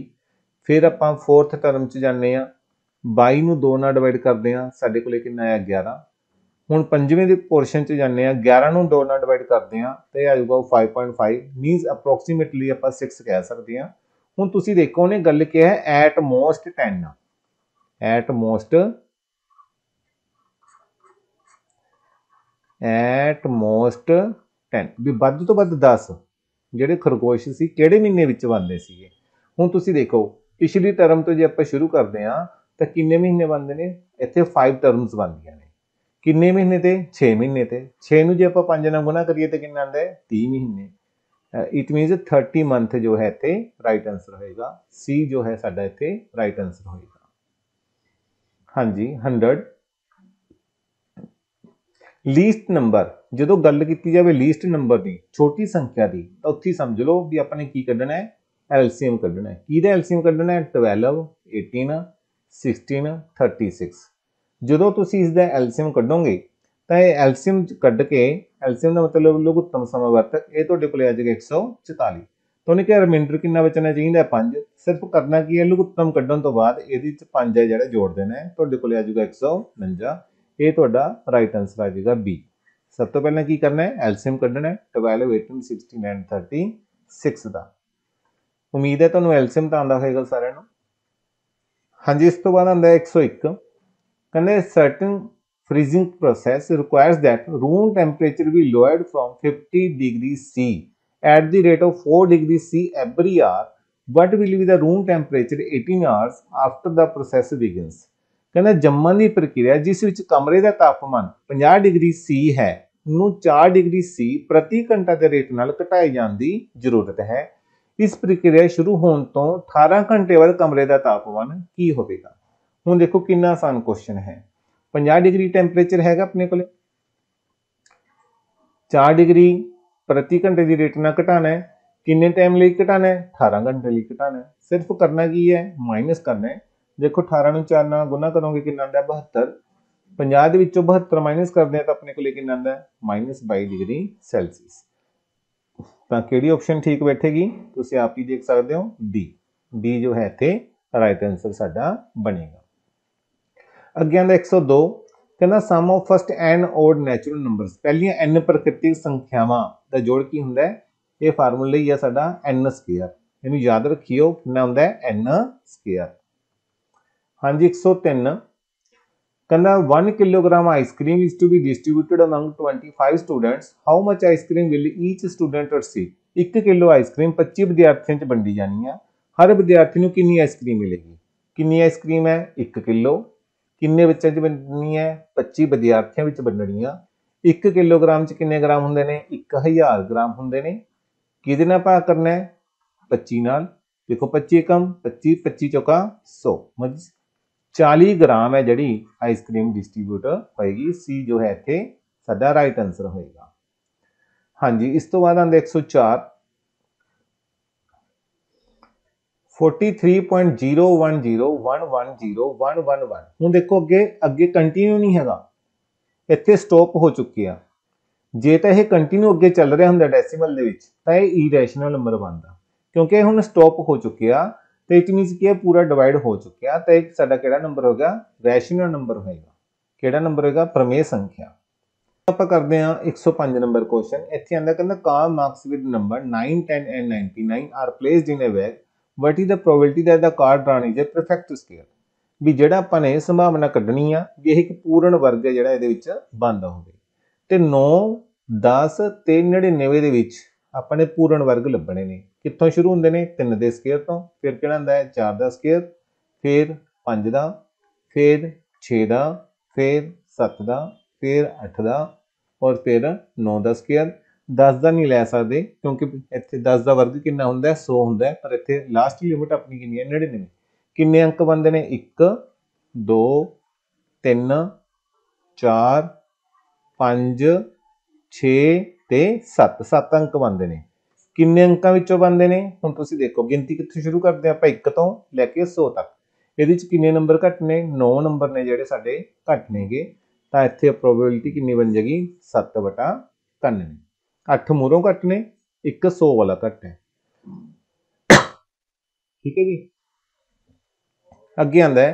[SPEAKER 1] ਫਿਰ ਆਪਾਂ ਫੋਰਥ ਟਰਮ ਚ ਜਾਂਦੇ ਹਾਂ 22 ਨੂੰ 2 ਨਾਲ ਡਿਵਾਈਡ ਕਰਦੇ ਹਾਂ ਸਾਡੇ ਕੋਲੇ ਕਿੰਨਾ ਆਇਆ 11 ਹੁਣ ਪੰਜਵੇਂ ਦੇ ਪੋਰਸ਼ਨ 'ਚ ਜਾਂਦੇ ਆ 11 ਨੂੰ 2 ਨਾਲ ਡਿਵਾਈਡ ਕਰਦੇ ਆ ਤੇ ਆ ਜਾਊਗਾ 5.5 ਮੀਨਸ ਅਪਰੋਕਸੀਮੇਟਲੀ ਆਪਾਂ 6 ਕਹਿ ਸਕਦੇ ਆ ਹੁਣ ਤੁਸੀਂ ਦੇਖੋ ਨੇ ਗੱਲ ਕੀ ਹੈ at most 10 at most at most 10 ਵੀ ਵੱਧ ਤੋਂ ਵੱਧ 10 ਜਿਹੜੇ ਖਰਗੋਸ਼ ਸੀ ਕਿਹੜੇ ਮਹੀਨੇ ਵਿੱਚ ਬੰਦੇ ਸੀਗੇ ਹੁਣ ਤੁਸੀਂ ਦੇਖੋ ਪਿਛਲੀ ਟਰਮ ਤੋਂ ਜੇ ਆਪਾਂ ਸ਼ੁਰੂ ਕਰਦੇ ਆ ਤਾਂ ਕਿੰਨੇ ਮਹੀਨੇ ਬੰਦੇ ਨੇ ਇੱਥੇ 5 ਟਰਮਸ ਬਣਦੀਆਂ ਨੇ ਕਿੰਨੇ ਮਹੀਨੇ ਤੇ 6 ਮਹੀਨੇ ਤੇ 6 ਨੂੰ ਜੇ ਆਪਾਂ 5 ਨਾਲ ਗੁਣਾ ਕਰੀਏ ਤੇ ਕਿੰਨਾ ਆਉਂਦਾ ਹੈ 30 ਮਹੀਨੇ ਇਟ ਮੀਨਸ 30 ਮੰਥ ਜੋ ਹੈ ਤੇ ਰਾਈਟ ਆਨਸਰ ਹੋਏਗਾ ਸੀ ਜੋ ਹੈ ਸਾਡਾ ਇੱਥੇ ਰਾਈਟ ਆਨਸਰ ਹੋਏਗਾ ਹਾਂਜੀ 100 ਲੀਸਟ ਨੰਬਰ ਜਦੋਂ ਗੱਲ ਕੀਤੀ ਜਾਵੇ ਲੀਸਟ ਨੰਬਰ ਦੀ ਛੋਟੀ ਸੰਖਿਆ ਦੀ ਤਾਂ ਉੱਥੇ ਸਮਝ ਲਓ ਵੀ ਆਪਾਂ ਨੇ ਕੀ ਕੱਢਣਾ ਹੈ ਐਲਸੀਐਮ ਕੱਢਣਾ ਹੈ ਕਿਹਦਾ ਐਲਸੀਐਮ ਕੱਢਣਾ ਹੈ 12 18 16 36 ਜਦੋਂ ਤੁਸੀਂ ਇਸ ਦਾ ਐਲਸੀਐਮ ਕੱਢੋਗੇ ਤਾਂ ਇਹ ਐਲਸੀਐਮ ਕੱਢ ਕੇ ਐਲਸੀਐਮ ਦਾ ਮਤਲਬ ਲਘੂਤਮ ਸਮਾਂ ਵਰਤਕ ਇਹ ਤੁਹਾਡੇ ਕੋਲ ਆ ਜਾਏਗਾ 144 ਤੁਹਾਨੂੰ ਨਿਕਲ ਰਿਮਾਈਂਡਰ ਕਿੰਨਾ ਬਚਣਾ ਚਾਹੀਦਾ ਹੈ 5 ਸਿਰਫ ਕਰਨਾ ਕੀ ਹੈ ਲੋਕ ਉਤਮ ਕੱਢਣ ਤੋਂ ਬਾਅਦ ਇਹਦੇ ਵਿੱਚ 5 ਹੈ ਜਿਹੜਾ ਜੋੜ ਦੇਣਾ ਹੈ ਤੁਹਾਡੇ ਕੋਲ ਆ ਜਾਊਗਾ 159 ਇਹ ਤੁਹਾਡਾ ਰਾਈਟ ਆਨਸਰ ਆ ਜਾਏਗਾ ਬੀ ਸਭ ਤੋਂ ਪਹਿਲਾਂ ਕੀ ਕਰਨਾ ਹੈ ਐਲਸੀਐਮ ਕੱਢਣਾ ਹੈ 12 18 69 36 ਦਾ ਉਮੀਦ ਹੈ ਤੁਹਾਨੂੰ ਐਲਸੀਐਮ ਤਾਂ ਆਂਦਾ ਹੋਏਗਾ ਸਾਰਿਆਂ ਨੂੰ ਹਾਂਜੀ ਇਸ ਤੋਂ ਬਾਅਦ ਆਉਂਦਾ 101 Conversely, certain freezing process requires that room temperature be lowered from 50 degrees C at the rate of 4 degrees C every hour. What will be the room temperature 18 hours after the process begins? ਕਹਿੰਦਾ ਜੰਮਣ ਦੀ ਪ੍ਰਕਿਰਿਆ ਜਿਸ ਵਿੱਚ ਕਮਰੇ ਦਾ ਤਾਪਮਾਨ 50 ਡਿਗਰੀ ਸੀ ਹੈ ਨੂੰ 4 ਡਿਗਰੀ ਸੀ ਪ੍ਰਤੀ ਘੰਟਾ ਦੇ ਰੇਟ ਨਾਲ ਘਟਾਈ ਜਾਂਦੀ ਜ਼ਰੂਰਤ ਹੈ ਇਸ ਪ੍ਰਕਿਰਿਆ ਸ਼ੁਰੂ ਹੋਣ ਤੋਂ 18 ਘੰਟੇ ਬਾਅਦ ਕਮਰੇ ਦਾ ਤਾਪਮਾਨ ਕੀ ਹੋਵੇਗਾ ਹੁਣ ਦੇਖੋ ਕਿੰਨਾ ਆਸਾਨ ਕੁਐਸਚਨ ਹੈ 50 ਡਿਗਰੀ ਟੈਂਪਰੇਚਰ ਹੈਗਾ ਆਪਣੇ ਕੋਲੇ 4 ਡਿਗਰੀ ਪ੍ਰਤੀ ਘੰਟੇ ਦੀ ਰੇਟ ਨਾਲ ਘਟਾਣਾ ਹੈ ਕਿੰਨੇ ਟਾਈਮ ਲਈ ਘਟਾਣਾ ਹੈ 18 ਘੰਟੇ ਲਈ ਘਟਾਣਾ ਹੈ ਸਿਰਫ ਕਰਨਾ ਕੀ ਹੈ ਮਾਈਨਸ ਕਰਨਾ ਹੈ ਦੇਖੋ 18 ਨੂੰ 4 ਨਾਲ ਗੁਣਾ ਕਰੋਗੇ ਕਿੰਨਾ ਆਉਂਦਾ 72 50 ਦੇ ਵਿੱਚੋਂ 72 ਮਾਈਨਸ ਕਰਦੇ ਆ ਤਾਂ ਆਪਣੇ ਕੋਲੇ ਕਿੰਨਾ ਆਉਂਦਾ -22 ਡਿਗਰੀ ਸੈਲਸੀਅਸ ਤਾਂ ਕਿਹੜੀ ਆਪਸ਼ਨ ਠੀਕ ਬੈਠੇਗੀ ਤੁਸੀਂ ਆਪ ਹੀ ਦੇਖ ਸਕਦੇ ਹੋ ਡੀ ਡੀ ਜੋ ਹੈ ਇੱਥੇ ਰਾਈਟ ਆਨਸਰ ਸਾਡਾ ਬਣੇਗਾ ਅੱਗੇ ਆਂਦਾ 102 ਕਹਿੰਦਾ sum of first and odd natural numbers ਪਹਿਲੀਆਂ ਐਨ ਪ੍ਰਕਿਰਤਿਕ ਸੰਖਿਆਵਾਂ ਦਾ ਜੋੜ ਕੀ ਹੁੰਦਾ ਹੈ ਇਹ ਫਾਰਮੂਲਾ ਹੀ ਆ ਸਾਡਾ ਐਨ ਸਕੁਅਰ ਇਹਨੂੰ ਯਾਦ ਰੱਖਿਓ ਕਿੰਨਾ ਹੁੰਦਾ ਹੈ ਸਕੁਅਰ ਹਾਂਜੀ 103 ਕਹਿੰਦਾ 1 kilogram ice cream is to be distributed among 25 students how much ice cream will each student receive 1 kilo ice cream 25 ਵਿਦਿਆਰਥੀਆਂ 'ਚ ਵੰਡੀ ਜਾਣੀ ਆ ਹਰ ਵਿਦਿਆਰਥੀ ਨੂੰ ਕਿੰਨੀ ਆਈਸਕ੍ਰੀਮ ਮਿਲੇਗੀ ਕਿੰਨੀ ਆਈਸਕ੍ਰੀਮ ਹੈ 1 ਕਿਲੋ ਕਿੰਨੇ ਬੱਚਿਆਂ 'ਚ ਵੰਡਣੀ ਹੈ 25 ਵਿਦਿਆਰਥੀਆਂ ਵਿੱਚ ਵੰਡਣੀ ਆ 1 ਕਿਲੋਗ੍ਰਾਮ 'ਚ ਕਿੰਨੇ ਗ੍ਰਾਮ ਹੁੰਦੇ ਨੇ 1000 ਗ੍ਰਾਮ ਹੁੰਦੇ ਨੇ ਕਿਹਦੇ ਨਾਲ ਭਾਗ ਕਰਨਾ ਹੈ 25 ਨਾਲ ਦੇਖੋ 25 ਕਮ 25 25 ਚੋਕਾ 100 ਮਤਲਬ 40 ਗ੍ਰਾਮ ਹੈ ਜਿਹੜੀ ਆਈਸਕ੍ਰੀਮ ਡਿਸਟ੍ਰੀਬਿਊਟ ਹੋਏਗੀ ਸੀ ਜੋ ਹੈ ਇੱਥੇ ਸਾਡਾ ਰਾਈਟ ਆਨਸਰ ਹੋਏਗਾ ਹਾਂਜੀ ਇਸ ਤੋਂ ਬਾਅਦ ਆਂਦੇ 104 43.010110111 ਹੁਣ ਦੇਖੋ ਅੱਗੇ ਅੱਗੇ ਕੰਟੀਨਿਊ ਨਹੀਂ ਹੈਗਾ ਇੱਥੇ ਸਟਾਪ ਹੋ ਚੁੱਕੀ ਆ ਜੇ ਤਾਂ ਇਹ ਕੰਟੀਨਿਊ ਅੱਗੇ ਚੱਲ ਰਿਹਾ ਹੁੰਦਾ ਡੈਸੀਮਲ ਦੇ ਵਿੱਚ ਤਾਂ ਇਹ ਇਰੈਸ਼ਨਲ ਨੰਬਰ ਬਣਦਾ ਕਿਉਂਕਿ ਇਹ ਹੁਣ ਸਟਾਪ ਹੋ ਚੁੱਕਿਆ ਤੇ ਇਟ ਮੀਨਸ ਕਿ ਇਹ ਪੂਰਾ ਡਿਵਾਈਡ ਹੋ ਚੁੱਕਿਆ ਤਾਂ ਇਹ ਸਾਡਾ ਕਿਹੜਾ ਨੰਬਰ ਗਿਆ ਰੈਸ਼ਨਲ ਨੰਬਰ ਹੋਏਗਾ ਕਿਹੜਾ ਨੰਬਰ ਹੋਏਗਾ ਪ੍ਰਮੇਯ ਸੰਖਿਆ ਆਪਾਂ ਕਰਦੇ ਹਾਂ 105 ਨੰਬਰ ਕੁਐਸਚਨ ਇੱਥੇ ਆਂਦਾ ਕਹਿੰਦਾ cards marked with number 9 10 and 99 are placed in a bag what is the probability that the card drawn is a perfect square ਵੀ ਜਿਹੜਾ ਆਪਾਂ ਨੇ ਸੰਭਾਵਨਾ ਕੱਢਣੀ ਆ ਵੀ ਇਹ ਇੱਕ ਪੂਰਨ ਵਰਗ ਹੈ ਜਿਹੜਾ ਇਹਦੇ ਵਿੱਚ ਬੰਦ ਹੋਵੇ ਤੇ 9 10 ਤੇ 99 ਦੇ ਵਿੱਚ ਆਪਾਂ ਨੇ ਪੂਰਨ ਵਰਗ ਲੱਭਣੇ ਨੇ ਕਿੱਥੋਂ ਸ਼ੁਰੂ ਹੁੰਦੇ ਨੇ 3 ਦੇ ਸਕੁਅਰ ਤੋਂ ਫਿਰ ਕਿਹੜਾ ਹੁੰਦਾ ਹੈ 4 ਦਾ ਸਕੁਅਰ ਫਿਰ 5 ਦਾ ਫਿਰ 6 ਦਾ ਫਿਰ 7 ਦਾ ਫਿਰ 8 ਦਾ ਔਰ ਫਿਰ 9 ਦਾ ਸਕੁਅਰ 10 ਦਾ ਨਹੀਂ ਲੈ ਸਕਦੇ ਕਿਉਂਕਿ ਇੱਥੇ 10 ਦਾ ਵਰਗ ਕਿੰਨਾ ਹੁੰਦਾ ਹੈ 100 ਹੁੰਦਾ ਹੈ ਪਰ ਇੱਥੇ ਲਾਸਟ ਲਿਮਿਟ ਆਪਣੀ ਕਿੰਨੀ ਹੈ 99 ਕਿੰਨੇ ਅੰਕ ਬੰਦੇ ਨੇ 1 2 3 4 5 6 ਤੇ 7 7 ਅੰਕ ਬੰਦੇ ਨੇ ਕਿੰਨੇ ਅੰਕਾਂ ਵਿੱਚੋਂ ਬੰਦੇ ਨੇ ਹੁਣ ਤੁਸੀਂ ਦੇਖੋ ਗਿਣਤੀ ਕਿੱਥੋਂ ਸ਼ੁਰੂ ਕਰਦੇ ਆਪਾਂ 1 ਤੋਂ ਲੈ ਕੇ 100 ਤੱਕ ਇਹਦੇ ਵਿੱਚ ਕਿੰਨੇ ਨੰਬਰ ਘਟਨੇ 9 ਨੰਬਰ ਨੇ ਜਿਹੜੇ ਸਾਡੇ ਘਟਨੇਗੇ ਤਾਂ ਇੱਥੇ ਪ੍ਰੋਬੈਬਿਲਿਟੀ ਕਿੰਨੀ ਬਣ ਜਾਗੀ 7/99 ਅੱਠ ਮੂਰੋਂ ਘੱਟ ਨੇ 100 ਵਾਲਾ ਘੱਟ ਹੈ ਠੀਕ ਹੈ ਜੀ ਅੱਗੇ ਆਂਦਾ ਹੈ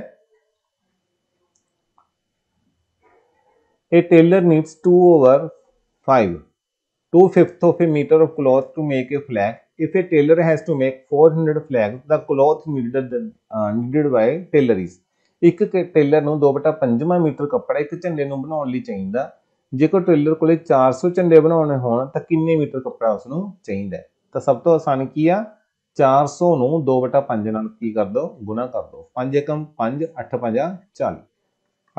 [SPEAKER 1] ਇਹ tailor needs 2 over 5 2/5 of metre of cloth to make a flag if a tailor has to make 400 flag the cloth needed needed by tailor is ਇੱਕ ਟੇਲਰ ਨੂੰ 2/5 ਮੀਟਰ ਕੱਪੜਾ ਇੱਕ ਝੰਡੇ ਨੂੰ ਬਣਾਉਣ ਲਈ ਚਾਹੀਦਾ ਜੇਕਰ ਟ੍ਰੇਲਰ ਕੋਲੇ 400 ਝੰਡੇ ਬਣਾਉਣੇ ਹੋਣ ਤਾਂ ਕਿੰਨੇ ਮੀਟਰ ਕੱਪੜਾ ਉਸ ਨੂੰ ਚਾਹੀਦਾ ਤਾਂ ਸਭ ਤੋਂ ਆਸਾਨ ਕੀ ਆ 400 ਨੂੰ 2/5 ਨਾਲ ਕੀ ਕਰ ਦੋ ਗੁਣਾ ਕਰ ਦੋ 5 5 8 5 40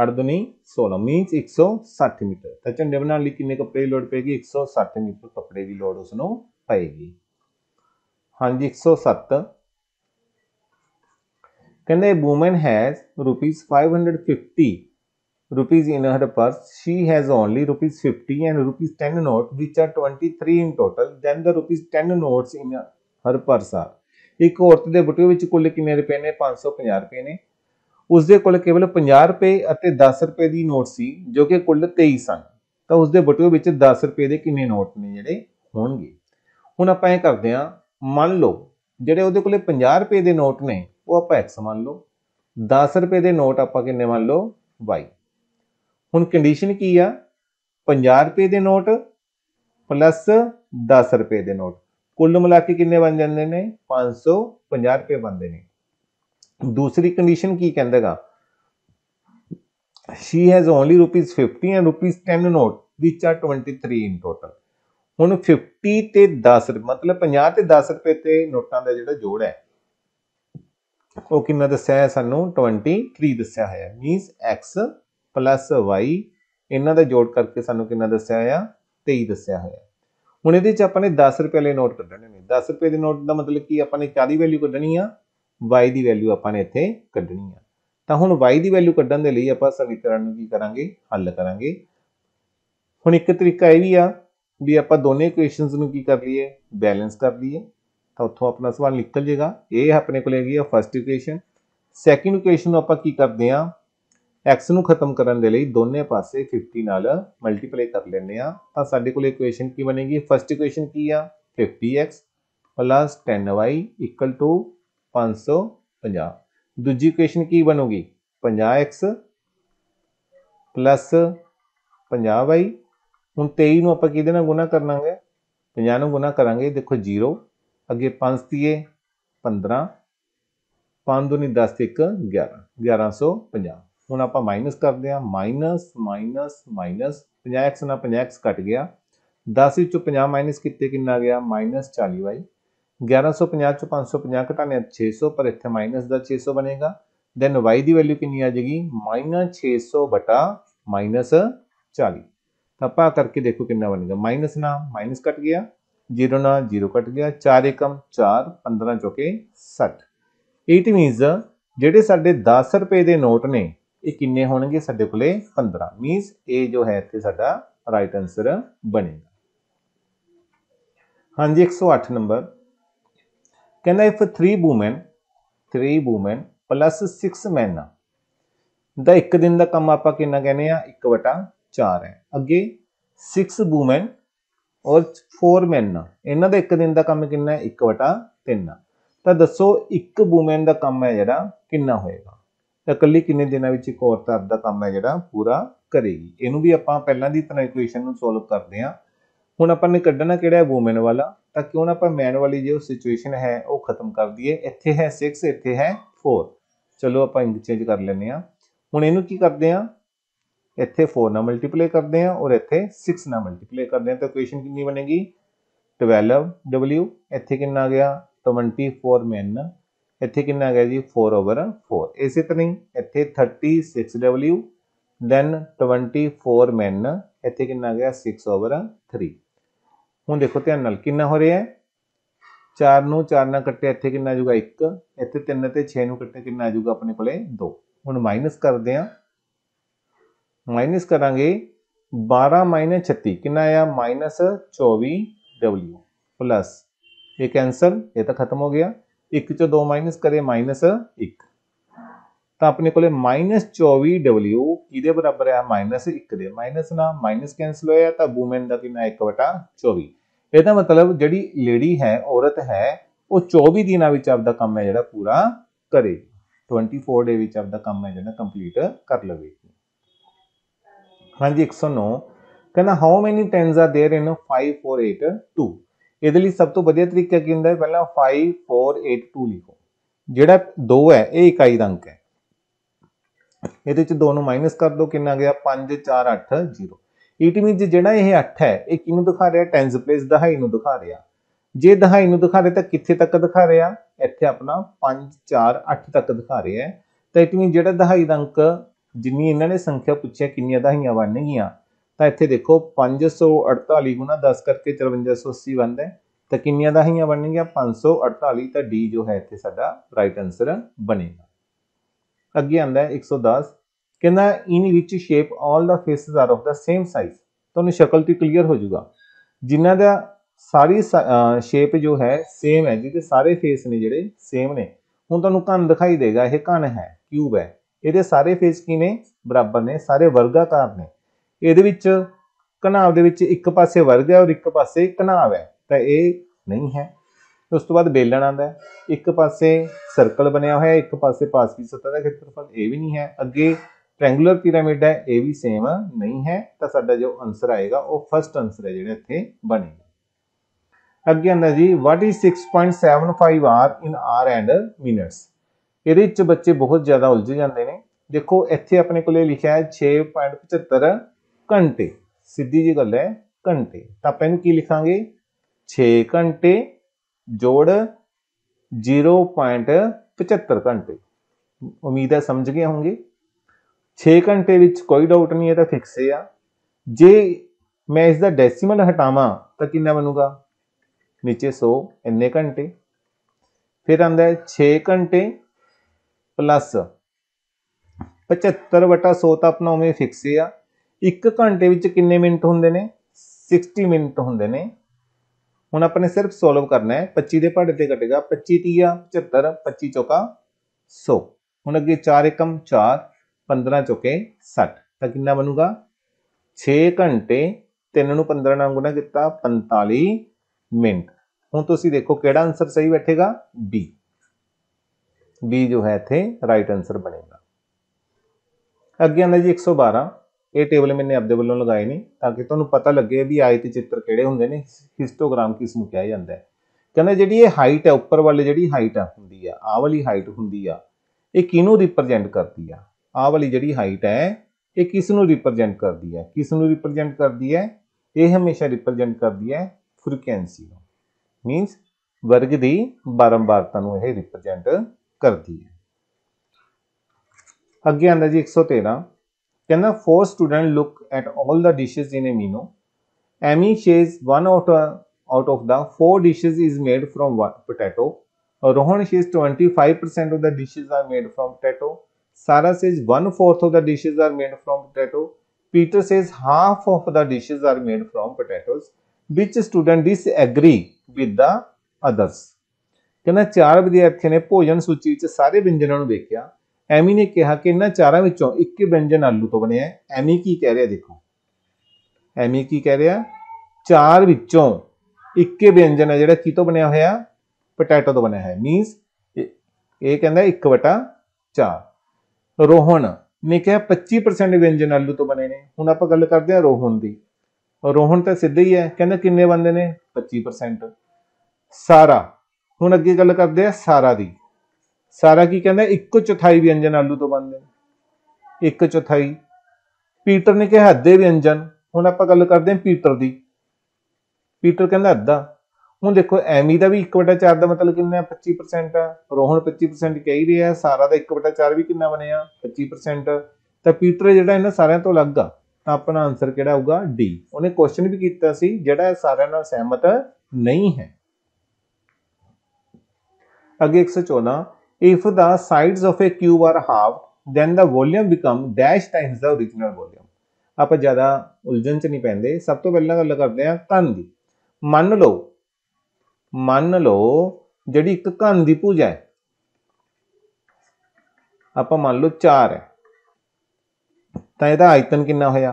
[SPEAKER 1] 8 2 16 ਮੀਨਸ 160 ਮੀਟਰ ਤਾਂ ਝੰਡੇ ਬਣਾਉਣ ਲਈ ਕਿੰਨੇ ਕੱਪੜੇ ਦੀ ਲੋੜ ਪੈਗੀ 160 ਮੀਟਰ ਕੱਪੜੇ ਦੀ ਲੋੜ ਉਸ ਨੂੰ ਪੈਗੀ ਹਾਂਜੀ 107 ਕਹਿੰਦੇ woman has rupees 550 rupees in her purse. She has only rupees 50 and rupees 10 note, which are 23 in total. Then the rupees 10 notes in her purse are. ਇੱਕ ਔਰਤ ਦੇ ਬਟੂਏ ਵਿੱਚ ਕੁੱਲ ਕਿੰਨੇ ਰੁਪਏ ਨੇ 550 ਰੁਪਏ ਨੇ ਉਸ ਦੇ ਕੋਲ ਕੇਵਲ 50 ਰੁਪਏ ਅਤੇ 10 ਰੁਪਏ ਦੀ ਨੋਟ ਸੀ ਜੋ ਕਿ ਕੁੱਲ 23 ਸਨ ਤਾਂ ਉਸ ਦੇ ਬਟੂਏ ਵਿੱਚ 10 ਰੁਪਏ ਦੇ ਕਿੰਨੇ ਨੋਟ ਨੇ ਜਿਹੜੇ ਹੋਣਗੇ ਹੁਣ ਆਪਾਂ ਇਹ ਕਰਦੇ ਹਾਂ ਮੰਨ ਲਓ ਜਿਹੜੇ ਉਹਦੇ ਕੋਲੇ 50 ਰੁਪਏ ਦੇ ਨੋਟ ਨੇ ਉਹ ਆਪਾਂ x ਮੰਨ ਲਓ 10 ਰੁਪਏ ਦੇ ਨੋਟ ਆਪਾਂ ਕਿੰਨੇ ਮੰਨ ਲਓ y ਹੁਣ ਕੰਡੀਸ਼ਨ ਕੀ ਆ 50 ਰੁਪਏ ਦੇ ਨੋਟ ਪਲੱਸ 10 ਰੁਪਏ ਦੇ ਨੋਟ ਕੁੱਲ ਮਿਲਾ ਕੇ ਕਿੰਨੇ ਬਣ ਜਾਂਦੇ ਨੇ 550 ਰੁਪਏ ਬਣਦੇ ਨੇ ਦੂਸਰੀ ਕੰਡੀਸ਼ਨ ਕੀ ਕਹਿੰਦਾਗਾ she has only rupees 50 and rupees 10 note which are 23 in total ਹੁਣ 50 ਤੇ 10 ਮਤਲਬ 50 ਤੇ 10 ਰੁਪਏ ਤੇ ਨੋਟਾਂ ਦਾ ਜਿਹੜਾ ਜੋੜ ਹੈ ਉਹ ਕਿੰਨਾ ਦੱਸਿਆ ਹੈ ਸਾਨੂੰ 23 ਦੱਸਿਆ ਹੋਇਆ ਮੀਨਸ x ਪਲੱਸ y ਇਹਨਾਂ ਦਾ ਜੋੜ ਕਰਕੇ ਸਾਨੂੰ ਕਿੰਨਾ ਦੱਸਿਆ ਆ 23 ਦੱਸਿਆ ਹੋਇਆ ਹੁਣ ਇਹਦੇ ਚ ਆਪਾਂ ਨੇ 10 ਰੁਪਏ ਵਾਲੇ ਨੋਟ ਕੱਢਣੇ ਨੇ 10 ਰੁਪਏ ਦੇ ਨੋਟ ਦਾ ਮਤਲਬ ਕੀ ਆਪਾਂ ਨੇ ਕਾਦੀ ਵੈਲਿਊ ਕੱਢਣੀ ਆ y ਦੀ ਵੈਲਿਊ ਆਪਾਂ ਨੇ ਇੱਥੇ ਕੱਢਣੀ ਆ ਤਾਂ ਹੁਣ y ਦੀ ਵੈਲਿਊ ਕੱਢਣ ਦੇ ਲਈ ਆਪਾਂ ਸਮੀਕਰਨ ਨੂੰ ਕੀ ਕਰਾਂਗੇ ਹੱਲ ਕਰਾਂਗੇ ਹੁਣ ਇੱਕ ਤਰੀਕਾ ਇਹ ਵੀ ਆ ਵੀ ਆਪਾਂ ਦੋਨੇ ਇਕੁਏਸ਼ਨਸ ਨੂੰ ਕੀ ਕਰ ਲਈਏ ਬੈਲੈਂਸ ਕਰ ਲਈਏ ਤਾਂ ਉੱਥੋਂ ਆਪਣਾ ਸਵਾਲ ਨਿਕਲ ਜੇਗਾ ਇਹ ਆਪਣੇ ਕੋਲ ਹੈਗੀ ਆ ਫਰਸਟ ਇਕੁਏਸ਼ਨ ਸੈਕਿੰਡ ਇਕੁਏਸ਼ਨ ਨੂੰ ਆਪਾਂ ਕੀ ਕਰਦੇ ਆ x ਨੂੰ ਖਤਮ ਕਰਨ ਦੇ ਲਈ ਦੋਨੇ ਪਾਸੇ 50 ਨਾਲ ਮਲਟੀਪਲਾਈ ਕਰ ਲੈਂਦੇ ਆ ਤਾਂ ਸਾਡੇ ਕੋਲ ਇਕੁਏਸ਼ਨ ਕੀ ਬਣੇਗੀ ਫਰਸਟ ਇਕੁਏਸ਼ਨ ਕੀ ਆ 50x 10y 550 ਦੂਜੀ ਇਕੁਏਸ਼ਨ ਕੀ ਬਣੂਗੀ 50x 50y ਹੁਣ 23 ਨੂੰ ਆਪਾਂ ਕਿਹਦੇ ਨਾਲ ਗੁਣਾ ਕਰਨਾਗੇ 50 ਨੂੰ ਗੁਣਾ ਕਰਾਂਗੇ ਦੇਖੋ 0 ਅੱਗੇ 5 ਤੀਏ 15 5 2 10 1 11 1150 ਹੁਣ ਆਪਾਂ ਮਾਈਨਸ ਕਰਦੇ ਆ ਮਾਈਨਸ ਮਾਈਨਸ ਮਾਈਨਸ 50x ਨਾਲ 50x ਕੱਟ ਗਿਆ 10 ਵਿੱਚੋਂ 50 ਮਾਈਨਸ ਕੀਤੇ ਕਿੰਨਾ ਗਿਆ -40y 1150 ਚੋਂ 550 ਘਟਾਣੇ 600 ਪਰ ਇੱਥੇ ਮਾਈਨਸ ਦਾ 600 ਬਣੇਗਾ ਦੈਨ y ਦੀ ਵੈਲਿਊ ਕਿੰਨੀ ਆ ਜਾਏਗੀ -600 ਬਟਾ -40 ਤਪਾ ਆਪਾਂ ਕਰਕੇ ਦੇਖੋ ਕਿੰਨਾ ਬਣੇਗਾ ਮਾਈਨਸ ਨਾਲ ਮਾਈਨਸ ਕੱਟ ਗਿਆ 0 ਨਾਲ 0 ਕੱਟ ਗਿਆ 4 4 15 ਚੋਕੇ 60 ਇਟ ਮੀਨਸ ਜਿਹੜੇ ਸਾਡੇ 10 ਰੁਪਏ ਦੇ ਨੋਟ ਨੇ ਇਹ ਕਿੰਨੇ ਹੋਣਗੇ ਸਾਡੇ ਕੋਲੇ 15 ਮੀਨਸ ਇਹ ਜੋ ਹੈ ਇੱਥੇ ਸਾਡਾ ਰਾਈਟ ਆਨਸਰ ਬਣੇਗਾ ਹਾਂਜੀ 108 ਨੰਬਰ ਕਹਿੰਦਾ if 3 woman 3 woman plus 6 man ਦਾ ਇੱਕ ਦਿਨ ਦਾ ਕੰਮ ਆਪਾਂ ਕਿੰਨਾ ਕਹਿੰਦੇ ਆ 1/4 ਹੈ ਅੱਗੇ 6 ਊਮਨ ਔਰ 4 ਮੈਨ ਇਹਨਾਂ ਦਾ ਇੱਕ ਦਿਨ ਦਾ ਕੰਮ ਕਿੰਨਾ ਹੈ 1/3 ਤਾਂ ਦੱਸੋ ਇੱਕ ਊਮਨ ਦਾ ਕੰਮ ਹੈ ਜਿਹੜਾ ਕਿੰਨਾ ਹੋਏਗਾ ਤਾਂ ਇਕੱਲੀ ਕਿੰਨੇ ਦਿਨਾਂ ਵਿੱਚ ਇੱਕ ਔਰਤ ਦਾ ਕੰਮ ਹੈ ਜਿਹੜਾ ਪੂਰਾ ਕਰੇਗੀ ਇਹਨੂੰ ਵੀ ਆਪਾਂ ਪਹਿਲਾਂ ਦੀ ਤਰ੍ਹਾਂ ਇਕੁਏਸ਼ਨ ਨੂੰ ਸੋਲਵ ਕਰਦੇ ਹਾਂ ਹੁਣ ਆਪਾਂ ਨੇ ਕੱਢਣਾ ਕਿਹੜਾ ਹੈ ਔਮਨ ਵਾਲਾ ਤਾਂ ਕਿਉਂ ਨਾ ਆਪਾਂ ਮੈਨ ਵਾਲੀ ਜੋ ਸਿਚੁਏਸ਼ਨ ਹੈ ਉਹ ਖਤਮ ਕਰ ਦਈਏ ਇੱਥੇ ਹੈ 6 ਇੱਥੇ ਹੈ 4 ਚਲੋ ਆਪਾਂ ਚੇਂਜ ਕਰ ਲੈਨੇ ਆ ਹੁਣ ਇਹਨੂੰ ਕੀ ਕਰਦੇ ਆ ਇੱਥੇ 4 ਨਾਲ ਮਲਟੀਪਲਾਈ ਕਰਦੇ ਆ ਔਰ ਇੱਥੇ 6 ਨਾਲ ਮਲਟੀਪਲਾਈ ਕਰਦੇ ਆ ਤਾਂ ਇਕੁਏਸ਼ਨ ਕਿੰਨੀ ਬਣੇਗੀ 12w ਇੱਥੇ ਕਿੰਨਾ ਆ ਗਿਆ 24 ਮੈਨ ਇੱਥੇ ਕਿੰਨਾ ਗਿਆ ਜੀ 4 ਓਵਰ 4 ਇਸੇ ਤਰ੍ਹਾਂ ਹੀ ਇੱਥੇ 36w ਦੈਨ 24 ਮੈਨ ਇੱਥੇ ਕਿੰਨਾ ਗਿਆ 6 ਓਵਰ 3 ਹੁਣ ਦੇਖੋ ਧਿਆਨ ਨਾਲ ਕਿੰਨਾ ਹੋ ਰਿਹਾ ਹੈ 4 ਨੂੰ 4 ਨਾਲ ਕੱਟਿਆ ਇੱਥੇ ਕਿੰਨਾ ਆ ਜਾਊਗਾ 1 ਇੱਥੇ 3 ਤੇ 6 ਨੂੰ ਕੱਟਿਆ ਕਿੰਨਾ ਆ ਜਾਊਗਾ ਆਪਣੇ ਕੋਲੇ 2 ਹੁਣ ਮਾਈਨਸ ਕਰਦੇ ਆ ਮਾਈਨਸ ਕਰਾਂਗੇ 12 36 ਕਿੰਨਾ ਆਇਆ -24w ਪਲੱਸ ਇਹ ਕੈਨਸਲ ਇਹ ਤਾਂ ਖਤਮ ਹੋ ਗਿਆ 1 ਚੋਂ 2 ਮਾਈਨਸ ਕਰੇ ਮਾਈਨਸ 1 ਤਾਂ ਆਪਣੇ ਕੋਲੇ -24w ਕਿਹਦੇ ਬਰਾਬਰ ਹੈ -1 ਦੇ ਮਾਈਨਸ ਨਾਲ ਮਾਈਨਸ ਕੈਨਸਲ ਹੋਇਆ ਤਾਂ ਵੂਮਨ ਦਾ ਕਿੰਨਾ 1/24 ਇਹਦਾ ਮਤਲਬ ਜਿਹੜੀ ਲੇਡੀ ਹੈ ਔਰਤ ਹੈ ਉਹ 24 ਦਿਨਾਂ ਵਿੱਚ ਆਪਦਾ ਕੰਮ ਹੈ ਜਿਹੜਾ ਪੂਰਾ ਕਰੇਗੀ 24 ਦੇ ਵਿੱਚ ਆਪਦਾ ਕੰਮ ਹੈ ਜਿਹੜਾ ਕੰਪਲੀਟ ਕਰ ਲਵੇਗੀ ਹਾਂਜੀ 109 ਕਹਿੰਦਾ how many tens are there in 5482 ਇਹਦੇ ਲਈ ਸਭ ਤੋਂ ਵਧੀਆ ਤਰੀਕਾ ਕੀ ਹੁੰਦਾ ਹੈ ਪਹਿਲਾਂ 5482 ਲਿਖੋ ਜਿਹੜਾ 2 ਹੈ ਇਹ ਇਕਾਈ ਦਾ ਅੰਕ ਹੈ ਇਹਦੇ ਚ 2 ਨੂੰ ਮਾਈਨਸ ਕਰ ਦਿਓ ਕਿੰਨਾ ਗਿਆ 5480 ਇਟ ਮੀਨਸ ਜਿਹੜਾ ਇਹ 8 ਹੈ ਇਹ ਕਿਹਨੂੰ ਦਿਖਾ ਰਿਹਾ ਟੈਂਸ ਪਲੇਸ ਦਹਾਈ ਨੂੰ ਦਿਖਾ ਰਿਹਾ ਜੇ ਦਹਾਈ ਨੂੰ ਦਿਖਾ ਰਿਹਾ ਤਾਂ ਕਿੱਥੇ ਤੱਕ ਦਿਖਾ ਰਿਹਾ ਇੱਥੇ ਆਪਣਾ 548 ਤੱਕ ਦਿਖਾ ਰਿਹਾ ਹੈ ਤਾਂ ਇਟ ਮੀਨਸ ਜਿਹੜਾ ਦਹਾਈ ਦਾ ਅੰਕ ਜਿੰਨੀ ਇਹਨਾਂ ਨੇ ਸੰਖਿਆ ਪੁੱਛਿਆ ਕਿੰਨੀਆਂ ਦਹਾਈਆਂ ਬਣਨਗੀਆਂ ਤਾਂ ਇੱਥੇ ਦੇਖੋ 548 ਗੁਣਾ 10 ਕਰਕੇ 5480 ਬਣਦਾ ਹੈ ਤਾਂ ਕਿੰਨੀਆਂ ਦਾਹੀਆਂ ਬਣਨਗੀਆਂ 548 ਤਾਂ ਡੀ ਜੋ ਹੈ ਇੱਥੇ ਸਾਡਾ ਰਾਈਟ ਆਨਸਰ ਬਣੇਗਾ ਅੱਗੇ ਆਂਦਾ ਹੈ 110 ਕਹਿੰਦਾ in which shape all the faces are of the same size ਤੁਹਾਨੂੰ ਸ਼ਕਲ ਤੇ ਕਲੀਅਰ ਹੋ ਜਾਊਗਾ ਜਿਨ੍ਹਾਂ ਦਾ ਸਾਰੀ ਸ਼ੇਪ ਜੋ ਹੈ ਸੇਮ ਹੈ ਜਿਹਦੇ ਸਾਰੇ ਫੇਸ ਨੇ ਜਿਹੜੇ ਸੇਮ ਨੇ ਹੁਣ ਤੁਹਾਨੂੰ ਕੰਨ ਦਿਖਾਈ ਦੇਗਾ ਇਹ ਕੰਨ ਹੈ ਕਿਊਬ ਹੈ ਇਹਦੇ ਸਾਰੇ ਫੇਸ ਕੀ ਨੇ ਬਰਾਬਰ ਨੇ ਸਾਰੇ ਵਰਗਾਕਾਰ ਨੇ ਇਹਦੇ ਵਿੱਚ ਘਨਾਵ ਦੇ ਵਿੱਚ ਇੱਕ ਪਾਸੇ ਵਰਗ ਹੈ ਔਰ ਇੱਕ ਪਾਸੇ ਘਨਾਵ ਹੈ ਤਾਂ ਇਹ ਨਹੀਂ ਹੈ ਉਸ ਤੋਂ ਬਾਅਦ ਬੇਲਣ ਆਂਦਾ ਹੈ ਇੱਕ ਪਾਸੇ ਸਰਕਲ ਬਣਿਆ ਹੋਇਆ ਹੈ ਇੱਕ ਪਾਸੇ ਪਾਸਵੀ ਸਤਹ ਦਾ ਖੇਤਰਫਲ ਇਹ ਵੀ ਨਹੀਂ ਹੈ ਅੱਗੇ ਟ੍ਰੈਂਗੂਲਰ ਪਿਰਾਮਿਡ ਹੈ ਇਹ ਵੀ ਸੇਮ ਨਹੀਂ ਹੈ ਤਾਂ ਸਾਡਾ ਜੋ ਆਨਸਰ ਆਏਗਾ ਉਹ ਫਰਸਟ ਆਨਸਰ ਹੈ ਜਿਹੜਾ ਇੱਥੇ ਬਣੇਗਾ ਅੱਗੇ ਆਂਦਾ ਜੀ what is 6.75 hours in hours and minutes ਇਹਦੇ ਵਿੱਚ ਬੱਚੇ ਬਹੁਤ ਜ਼ਿਆਦਾ ਉਲਝ ਜਾਂਦੇ ਨੇ ਦੇਖੋ ਇੱਥੇ ਆਪਣੇ ਕੋਲੇ ਲਿਖਿਆ ਹੈ 6.75 ਘੰਟੇ ਸਿੱਧੀ ਜੀ ਗੱਲ ਹੈ ਘੰਟੇ ਤਾਂ ਆਪਾਂ ਇਹਨੂੰ ਕੀ ਲਿਖਾਂਗੇ 6 ਘੰਟੇ ਜੋੜ 0.75 ਘੰਟੇ ਉਮੀਦ ਹੈ ਸਮਝ ਗਏ ਹੋਵੋਗੇ 6 ਘੰਟੇ ਵਿੱਚ ਕੋਈ ਡਾਊਟ ਨਹੀਂ ਹੈ ਤਾਂ ਫਿਕਸ ਹੈ ਆ ਜੇ ਮੈਂ ਇਸ ਦਾ ਡੈਸੀਮਲ ਹਟਾਵਾਂ ਤਾਂ ਕਿੰਨਾ ਬਣੂਗਾ ਨੀਚੇ 100 ਇੰਨੇ ਘੰਟੇ ਫਿਰ ਆਂਦਾ ਹੈ 6 ਘੰਟੇ ਪਲੱਸ 75 ਵਟਾ 100 ਤਾਂ ਆਪਣਾ ਉਵੇਂ ਫਿਕਸ ਹੈ ਆ ਇੱਕ ਘੰਟੇ ਵਿੱਚ ਕਿੰਨੇ ਮਿੰਟ ਹੁੰਦੇ ਨੇ 60 ਮਿੰਟ ਹੁੰਦੇ ਨੇ ਹੁਣ ਆਪਾਂ ਨੇ ਸਿਰਫ ਸੋਲਵ ਕਰਨਾ ਹੈ 25 ਦੇ ਭਾੜੇ ਤੇ ਕੱਟੇਗਾ 25 30 75 25 4 100 ਹੁਣ ਅੱਗੇ 4 1 4 15 ਚੌਕੇ 60 ਤਾਂ ਕਿੰਨਾ ਬਣੂਗਾ 6 ਘੰਟੇ 3 ਨੂੰ 15 ਨਾਲ ਗੁਣਾ ਕੀਤਾ 45 ਮਿੰਟ ਹੁਣ ਤੁਸੀਂ ਦੇਖੋ ਕਿਹੜਾ ਆਨਸਰ ਸਹੀ ਬੈਠੇਗਾ B B ਜੋ ਹੈ ਇੱਥੇ ਰਾਈਟ ਆਨਸਰ ਬਣੇਗਾ ਅੱਗੇ ਆਂਦਾ ਜੀ 112 ਇਹ ਟੇਬਲ ਮੈਨੇ ਆਪਦੇ ਵੱਲੋਂ ਲਗਾਏ ਨੇ ਤਾਂ ਕਿ ਤੁਹਾਨੂੰ ਪਤਾ ਲੱਗੇ ਵੀ ਆਇਤ ਚਿੱਤਰ ਕਿਹੜੇ ਹੁੰਦੇ ਨੇ ਹਿਸਟੋਗ੍ਰਾਮ ਕਿਸ ਨੂੰ ਕਿਹਾ ਜਾਂਦਾ ਹੈ ਕਹਿੰਦਾ ਜਿਹੜੀ ਇਹ ਹਾਈਟ ਹੈ ਉੱਪਰ ਵਾਲੀ ਜਿਹੜੀ ਹਾਈਟ ਆ ਹੁੰਦੀ ਆ ਆਹ ਵਾਲੀ ਹਾਈਟ ਹੁੰਦੀ ਆ ਇਹ ਕਿਹਨੂੰ ਰਿਪਰੈਜ਼ੈਂਟ ਕਰਦੀ ਆ ਆਹ ਵਾਲੀ ਜਿਹੜੀ ਹਾਈਟ ਹੈ ਇਹ ਕਿਸ ਨੂੰ ਰਿਪਰੈਜ਼ੈਂਟ ਕਰਦੀ ਹੈ ਕਿਸ ਨੂੰ ਰਿਪਰੈਜ਼ੈਂਟ ਕਰਦੀ ਹੈ ਇਹ ਹਮੇਸ਼ਾ ਰਿਪਰੈਜ਼ੈਂਟ ਕਰਦੀ ਹੈ ਫ੍ਰੀਕੁਐਂਸੀ ਨੂੰ ਮੀਨਸ ਵਰਗ ਦੀ ਬਾਰੰਬਾਰਤਾ ਨੂੰ ਇਹ ਰਿਪਰੈਜ਼ੈਂਟ ਕਰਦੀ ਹੈ ਅੱਗੇ ਆਂਦਾ ਜੀ 113 ਕਹਿੰਦਾ four students look at 올 the dishes in a menu Amy says one out out of the four dishes is made from potato Rohan says 25% of the dishes are made from potato Sara says 1/4 of the dishes are made from potato Peter says half of the dishes are made from potatoes which student disagree with the others ਕਹਿੰਦਾ ਚਾਰ ਵਿਦਿਆਰਥੀ ਨੇ ਭੋਜਨ ਸੂਚੀ ਵਿੱਚ ਸਾਰੇ ਵਿੰਜਨਾਂ ਨੂੰ ਵੇਖਿਆ ਐਮੀ ਨੇ ਕਿਹਾ ਕਿ ਇਹਨਾਂ ਚਾਰਾਂ ਵਿੱਚੋਂ ਇੱਕ ਹੀ ਵਿਅੰਜਨ ਆਲੂ ਤੋਂ ਬਣਿਆ ਹੈ ਐਮੀ ਕੀ ਕਹਿ ਰਿਹਾ ਦੇਖੋ ਐਮੀ ਕੀ ਕਹਿ ਰਿਹਾ ਚਾਰ ਵਿੱਚੋਂ ਇੱਕ ਹੀ ਵਿਅੰਜਨ ਹੈ ਜਿਹੜਾ ਕੀ ਤੋਂ ਬਣਿਆ ਹੋਇਆ ਪੋਟੈਟੋ ਤੋਂ ਬਣਿਆ ਹੈ ਮੀਨਸ ਇਹ ਕਹਿੰਦਾ 1/4 ਰੋਹਣ ਨੇ ਕਿਹਾ 25% ਵਿਅੰਜਨ ਆਲੂ ਤੋਂ ਬਣੇ ਨੇ ਹੁਣ ਆਪਾਂ ਗੱਲ ਕਰਦੇ ਹਾਂ ਰੋਹਣ ਦੀ ਰੋਹਣ ਤਾਂ ਸਿੱਧਾ ਹੀ ਹੈ ਕਹਿੰਦਾ ਕਿੰਨੇ ਬੰਦੇ ਨੇ 25% ਸਾਰਾ ਹੁਣ ਅੱਗੇ ਗੱਲ ਕਰਦੇ ਆ ਸਾਰਾ ਦੀ ਸਾਰਾ ਕੀ ਕਹਿੰਦਾ 1/4 ਵਿਅੰਜਨ ਆਲੂ ਤੋਂ ਬਣਦੇ ਨੇ 1/4 ਪੀਟਰ ਨੇ ਕਿਹਾ ਅੱਧੇ ਵਿਅੰਜਨ ਹੁਣ ਆਪਾਂ ਗੱਲ ਕਰਦੇ ਹਾਂ ਪੀਟਰ ਦੀ ਪੀਟਰ ਕਹਿੰਦਾ ਅੱਧਾ ਹੁਣ ਦੇਖੋ ਐਮੀ ਦਾ ਵੀ 1/4 ਦਾ ਮਤਲਬ ਕਿੰਨਾ 25% ਆ ਰੋਹਣ 25% ਕਹਿ ਰਿਹਾ ਸਾਰਾ ਦਾ 1/4 ਵੀ ਕਿੰਨਾ ਬਣਿਆ 25% ਤਾਂ ਪੀਟਰ ਜਿਹੜਾ ਇਹਨਾਂ ਸਾਰਿਆਂ ਤੋਂ ਅਲੱਗ ਆ ਤਾਂ ਆਪਣਾ ਆਨਸਰ ਕਿਹੜਾ ਆਊਗਾ ਡੀ ਉਹਨੇ ਕੁਐਸਚਨ ਵੀ ਕੀਤਾ ਸੀ ਜਿਹੜਾ ਸਾਰਿਆਂ ਨਾਲ ਸਹਿਮਤ ਨਹੀਂ ਹੈ ਅੱਗੇ 114 If the sides of a cube are halved, then the volume become dash times the original volume. ਆਪਾਂ ਜ਼ਿਆਦਾ ਉਲਝਣ ਚ ਨਹੀਂ ਪੈਂਦੇ ਸਭ ਤੋਂ ਪਹਿਲਾਂ ਗੱਲ ਕਰਦੇ ਆ ਘਨ ਦੀ ਮੰਨ ਲਓ ਮੰਨ ਲਓ ਜਿਹੜੀ ਇੱਕ ਘਨ ਦੀ ਭੁਜਾ ਹੈ ਆਪਾਂ ਮੰਨ ਲਓ 4 ਹੈ ਤਾਂ ਇਹਦਾ ਆਇਤਨ ਕਿੰਨਾ ਹੋਇਆ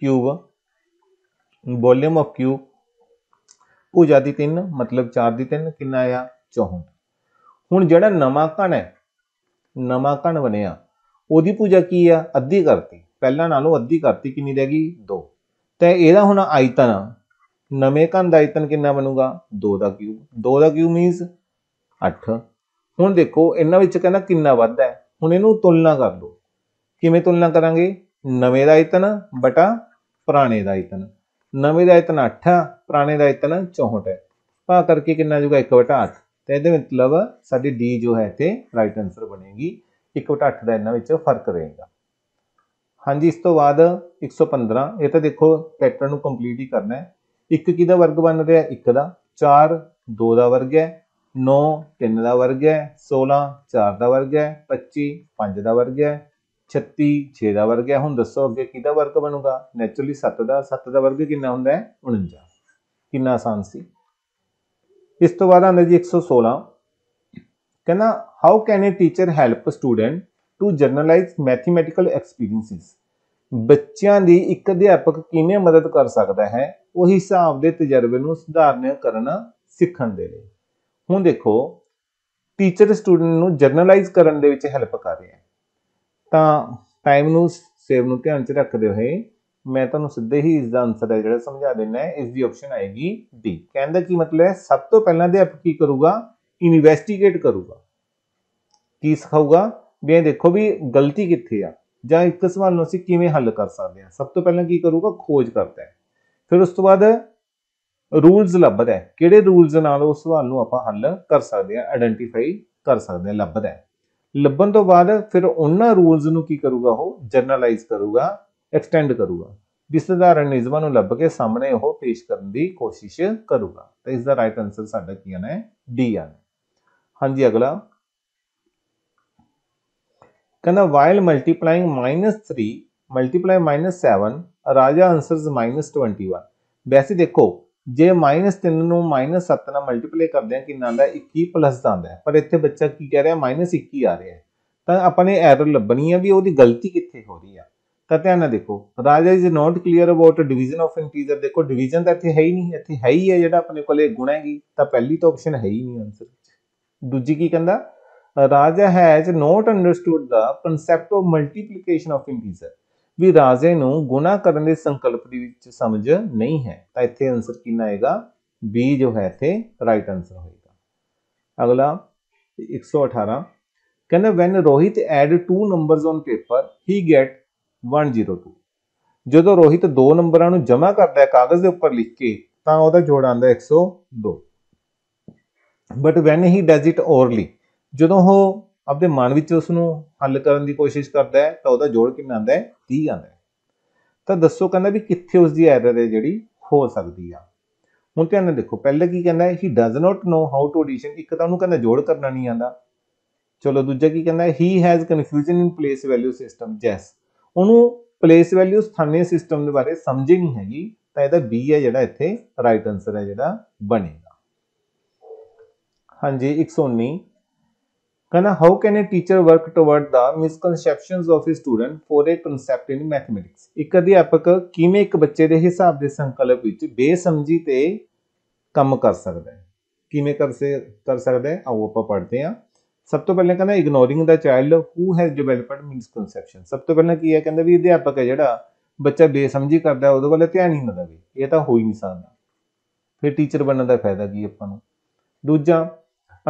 [SPEAKER 1] ਕਿਊਬ ਵੋਲਿਊਮ ਆਫ ਕਿਊਬ ਭੁਜਾ ਦੀ 3 ਮਤਲਬ 4 ਦੀ 3 ਕਿੰਨਾ ਆਇਆ 64 ਹੁਣ ਜਿਹੜਾ ਨਵਾਂ ਕਣ ਹੈ ਨਵਾਂ ਕਣ ਬਣਿਆ ਉਹਦੀ ਪੂਜਾ ਕੀ ਆ ਅੱਧੀ ਕਰਤੀ ਪਹਿਲਾਂ ਨਾਲੋਂ ਅੱਧੀ ਕਰਤੀ ਕਿੰਨੀ ਰਹਿ ਗਈ 2 ਤੇ ਇਹਦਾ ਹੁਣ ਆਇਤਨ ਨਵੇਂ ਕਣ ਦਾ ਆਇਤਨ ਕਿੰਨਾ ਬਣੂਗਾ 2 ਦਾ ਕਿਊਬ 2 ਦਾ ਕਿਊਬ ਮੀਨਸ 8 ਹੁਣ ਦੇਖੋ ਇਹਨਾਂ ਵਿੱਚ ਕਹਿੰਦਾ ਕਿੰਨਾ ਵੱਧ ਹੈ ਹੁਣ ਇਹਨੂੰ ਤੁਲਨਾ ਕਰ ਲਓ ਕਿਵੇਂ ਤੁਲਨਾ ਕਰਾਂਗੇ ਨਵੇਂ ਦਾ ਆਇਤਨ ਬਟਾ ਪੁਰਾਣੇ ਦਾ ਆਇਤਨ ਨਵੇਂ ਦਾ ਆਇਤਨ 8 ਪੁਰਾਣੇ ਦਾ ਆਇਤਨ 64 ਹੈ ਕਰਕੇ ਕਿੰਨਾ ਜੂਗਾ 1 ਬਟਾ 8 ਤੇ ਇਹਦੇ ਮਤਲਬ ਸਾਡੀ ਡੀ ਜੋ ਹੈ ਇੱਥੇ ਰਾਈਟ ਆਨਸਰ ਬਣੇਗੀ 1/8 ਦਾ ਇਹਨਾਂ ਵਿੱਚ ਫਰਕ ਰਹੇਗਾ ਹਾਂਜੀ ਇਸ ਤੋਂ ਬਾਅਦ 115 ਇਹ ਤਾਂ ਦੇਖੋ ਪੈਟਰਨ ਨੂੰ ਕੰਪਲੀਟ ਹੀ ਕਰਨਾ ਹੈ 1 ਕਿਹਦਾ ਵਰਗ ਬਣ ਰਿਹਾ 1 ਦਾ 4 2 ਦਾ ਵਰਗ ਹੈ 9 3 ਦਾ ਵਰਗ ਹੈ 16 4 ਦਾ ਵਰਗ ਹੈ 25 5 ਦਾ ਵਰਗ ਹੈ 36 6 ਦਾ ਵਰਗ ਹੈ ਹੁਣ ਦੱਸੋ ਅੱਗੇ ਕਿਹਦਾ ਵਰਗ ਬਣੂਗਾ ਨੇਚਰਲੀ 7 ਦਾ 7 ਦਾ ਵਰਗ ਕਿੰਨਾ ਹੁੰਦਾ ਹੈ 49 ਕਿੰਨਾ ਆਸਾਨ ਸੀ ਇਸ ਤੋਂ ਬਾਅਦ ਆਂਦਾ ਜੀ 116 ਕਹਿੰਦਾ how can a teacher help student to generalise mathematical experiences ਬੱਚਿਆਂ ਦੀ ਇੱਕ ਅਧਿਆਪਕ ਕਿਵੇਂ ਮਦਦ ਕਰ ਸਕਦਾ ਹੈ ਉਹ ਹਿਸਾਬ ਦੇ ਤਜਰਬੇ ਨੂੰ ਸੁਧਾਰਨ ਕਰਨਾ ਸਿੱਖਣ ਦੇ ਲਈ ਹੁਣ ਦੇਖੋ ਟੀਚਰ ਸਟੂਡੈਂਟ ਨੂੰ ਜਰਨਲਾਈਜ਼ ਕਰਨ ਦੇ ਵਿੱਚ ਹੈਲਪ ਕਰ ਰਿਹਾ ਤਾਂ ਟਾਈਮ ਨੂੰ ਸੇਵ ਨੂੰ ਧਿਆਨ 'ਚ ਰੱਖਦੇ ਹੋਏ ਮੈਂ ਤੁਹਾਨੂੰ ਸਿੱਧੇ ਹੀ ਇਸ ਦਾ ਆਨਸਰ ਹੈ ਜਿਹੜਾ ਸਮਝਾ ਦੇਣਾ ਹੈ ਇਸ ਦੀ ਆਪਸ਼ਨ ਆਏਗੀ ਡੀ ਕਹਿੰਦਾ ਕੀ ਮਤਲਬ ਹੈ ਸਭ ਤੋਂ ਪਹਿਲਾਂ ਦੇ ਆਪ ਕੀ ਕਰੂਗਾ ਇਨਵੈਸਟੀਗੇਟ ਕਰੂਗਾ ਕੀ ਸਿਖਾਊਗਾ ਵੀ ਇਹ ਦੇਖੋ ਵੀ ਗਲਤੀ ਕਿੱਥੇ ਆ ਜਾਂ ਇੱਕ ਸਵਾਲ ਨੂੰ ਅਸੀਂ ਕਿਵੇਂ ਹੱਲ ਕਰ ਸਕਦੇ ਹਾਂ ਸਭ ਤੋਂ ਪਹਿਲਾਂ ਕੀ ਕਰੂਗਾ ਖੋਜ ਕਰਦਾ ਹੈ ਫਿਰ ਉਸ ਤੋਂ ਬਾਅਦ ਰੂਲਸ ਲੱਭਦਾ ਹੈ ਕਿਹੜੇ ਰੂਲਸ ਨਾਲ ਉਸ ਸਵਾਲ ਨੂੰ ਆਪਾਂ ਹੱਲ ਕਰ ਸਕਦੇ ਹਾਂ ਆਇਡੈਂਟੀਫਾਈ ਕਰ ਸਕਦੇ ਹਾਂ ਲੱਭਦਾ ਹੈ ਲੱਭਣ ਤੋਂ ਬਾਅਦ ਫਿਰ ਉਹਨਾਂ ਰੂਲਸ ਨੂੰ ਕੀ ਕਰੂਗਾ ਉਹ ਜਰਨਲਾਈਜ਼ ਕਰੂਗਾ ਐਕਸਟੈਂਡ ਕਰੂਗਾ ਜਿਸ ਸਧਾਰਨ ਨਿਯਮਾਂ ਨੂੰ ਲੱਭ ਕੇ ਸਾਹਮਣੇ ਉਹ ਪੇਸ਼ ਕਰਨ ਦੀ ਕੋਸ਼ਿਸ਼ ਕਰੂਗਾ ਤਾਂ ਇਸ ਦਾ ਰਾਈਟ ਆਨਸਰ ਸਾਡਾ ਕੀ ਆਣਾ ਹੈ ਡੀ ਆਣਾ ਹਾਂਜੀ ਅਗਲਾ ਕਹਿੰਦਾ ਵਾਈਲ ਮਲਟੀਪਲਾਈਂਗ -3 ਮਲਟੀਪਲਾਈ -7 ਰਾਜਾ ਆਨਸਰਸ -21 ਵੈਸੇ ਦੇਖੋ ਜੇ -3 ਨੂੰ -7 ਨਾਲ ਮਲਟੀਪਲਾਈ ਕਰਦੇ ਆ ਕਿੰਨਾ ਆਂਦਾ 21 ਪਲੱਸ ਦਾ ਆਂਦਾ ਪਰ ਇੱਥੇ ਬੱਚਾ ਕੀ ਕਹਿ ਰਿਹਾ -21 ਆ ਰਿਹਾ ਤਾਂ ਆਪਾਂ ਨੇ ਐਰਰ ਲੱਭਣੀ ਆ ਵੀ ਉਹਦੀ ਗਲਤੀ ਕਿੱਥੇ ਹੋ ਰਹੀ ਆ ਤਾਂ ਧਿਆਨ ਨਾਲ ਦੇਖੋ Raja is not clear about division of integer ਦੇਖੋ ਡਿਵੀਜ਼ਨ ਤਾਂ ਇੱਥੇ ਹੈ ਹੀ ਨਹੀਂ ਇੱਥੇ ਹੈ ਹੀ ਹੈ ਜਿਹੜਾ ਆਪਣੇ ਕੋਲੇ ਗੁਣਾ ਹੈਗੀ ਤਾਂ ਪਹਿਲੀ ਤਾਂ ਆਪਸ਼ਨ ਹੈ ਹੀ ਨਹੀਂ ਆਨਸਰ ਦੂਜੀ ਕੀ ਕਹਿੰਦਾ Raja has not understood the concept of multiplication of integer ਵੀ ਰਾਜੇ ਨੂੰ ਗੁਣਾ ਕਰਨ ਦੇ ਸੰਕਲਪ ਦੇ ਵਿੱਚ ਸਮਝ ਨਹੀਂ ਹੈ ਤਾਂ ਇੱਥੇ ਆਨਸਰ ਕਿੰਨਾ ਆਏਗਾ ਬੀ ਜੋ ਹੈ ਇੱਥੇ ਰਾਈਟ ਆਨਸਰ ਹੋਏਗਾ ਅਗਲਾ 118 ਕਹਿੰਦਾ when Rohit add two numbers on paper he get 102 ਜਦੋਂ ਰੋਹਿਤ ਦੋ ਨੰਬਰਾਂ ਨੂੰ ਜਮ੍ਹਾਂ ਕਰਦਾ ਹੈ ਕਾਗਜ਼ ਦੇ ਉੱਪਰ ਲਿਖ ਕੇ ਤਾਂ ਉਹਦਾ ਜੋੜ ਆਂਦਾ 102 but when he does it orally ਜਦੋਂ ਉਹ ਆਪਦੇ ਮਨ ਵਿੱਚ ਉਸ ਨੂੰ ਹੱਲ ਕਰਨ ਦੀ ਕੋਸ਼ਿਸ਼ ਕਰਦਾ ਹੈ ਤਾਂ ਉਹਦਾ ਜੋੜ ਕਿੰਨਾ ਆਂਦਾ ਹੈ 30 ਆਂਦਾ ਹੈ ਤਾਂ ਦੱਸੋ ਕਹਿੰਦਾ ਵੀ ਕਿੱਥੇ ਉਸ ਦੀ ਐਰਰ ਹੈ ਜਿਹੜੀ ਹੋ ਸਕਦੀ ਆ ਹੁਣ ਧਿਆਨ ਨਾਲ ਦੇਖੋ ਪਹਿਲੇ ਕੀ ਕਹਿੰਦਾ ਹੈ he does not know how to addition ਇੱਕ ਤਾਂ ਉਹਨੂੰ ਕਹਿੰਦਾ ਜੋੜ ਕਰਨਾ ਨਹੀਂ ਆਂਦਾ ਚਲੋ ਦੂਜਾ ਕੀ ਕਹਿੰਦਾ he has confusion in place value system ਜੈਸ ਉਹਨੂੰ ਪਲੇਸ ਵੈਲਿਊ ਸਥਾਨੀ ਸਿਸਟਮ ਦੇ ਬਾਰੇ ਸਮਝੇ ਨਹੀਂ ਹੈਗੀ ਤਾਂ ਇਹਦਾ B ਹੈ ਜਿਹੜਾ ਇੱਥੇ ਰਾਈਟ ਆਨਸਰ ਹੈ ਜਿਹੜਾ ਬਣੇਗਾ ਹਾਂਜੀ 119 ਕਹਿੰਦਾ how can a teacher work toward the misconceptions of a student for a concept in mathematics ਇੱਕ ਅਧਿਆਪਕ ਕਿਵੇਂ ਇੱਕ ਬੱਚੇ ਦੇ ਹਿਸਾਬ ਦੇ ਸੰਕਲਪ ਵਿੱਚ ਬੇਸਮਝੀ ਤੇ ਕੰਮ ਕਰ ਸਕਦਾ ਹੈ ਕਿਵੇਂ ਕਰ ਸਕਦਾ ਹੈ ਆਓ ਆਪਾਂ ਪੜ੍ਹਦੇ ਹਾਂ ਸਭ ਤੋਂ ਪਹਿਲਾਂ ਕਹਿੰਦਾ ignoring the child who has developed misconception ਸਭ ਤੋਂ ਪਹਿਲਾਂ ਕੀ ਹੈ ਕਹਿੰਦਾ ਵੀ ਅਧਿਆਪਕ ਹੈ ਜਿਹੜਾ ਬੱਚਾ ਬੇਸਮਝੀ ਕਰਦਾ ਉਹਦੇ ਵੱਲ ਧਿਆਨ ਹੀ ਨਾ ਦੇਵੇ ਇਹ ਤਾਂ ਹੋ ਹੀ ਨਹੀਂ ਸਕਦਾ ਫਿਰ ਟੀਚਰ ਬਣਨ ਦਾ ਫਾਇਦਾ ਕੀ ਆਪਾਂ ਨੂੰ ਦੂਜਾ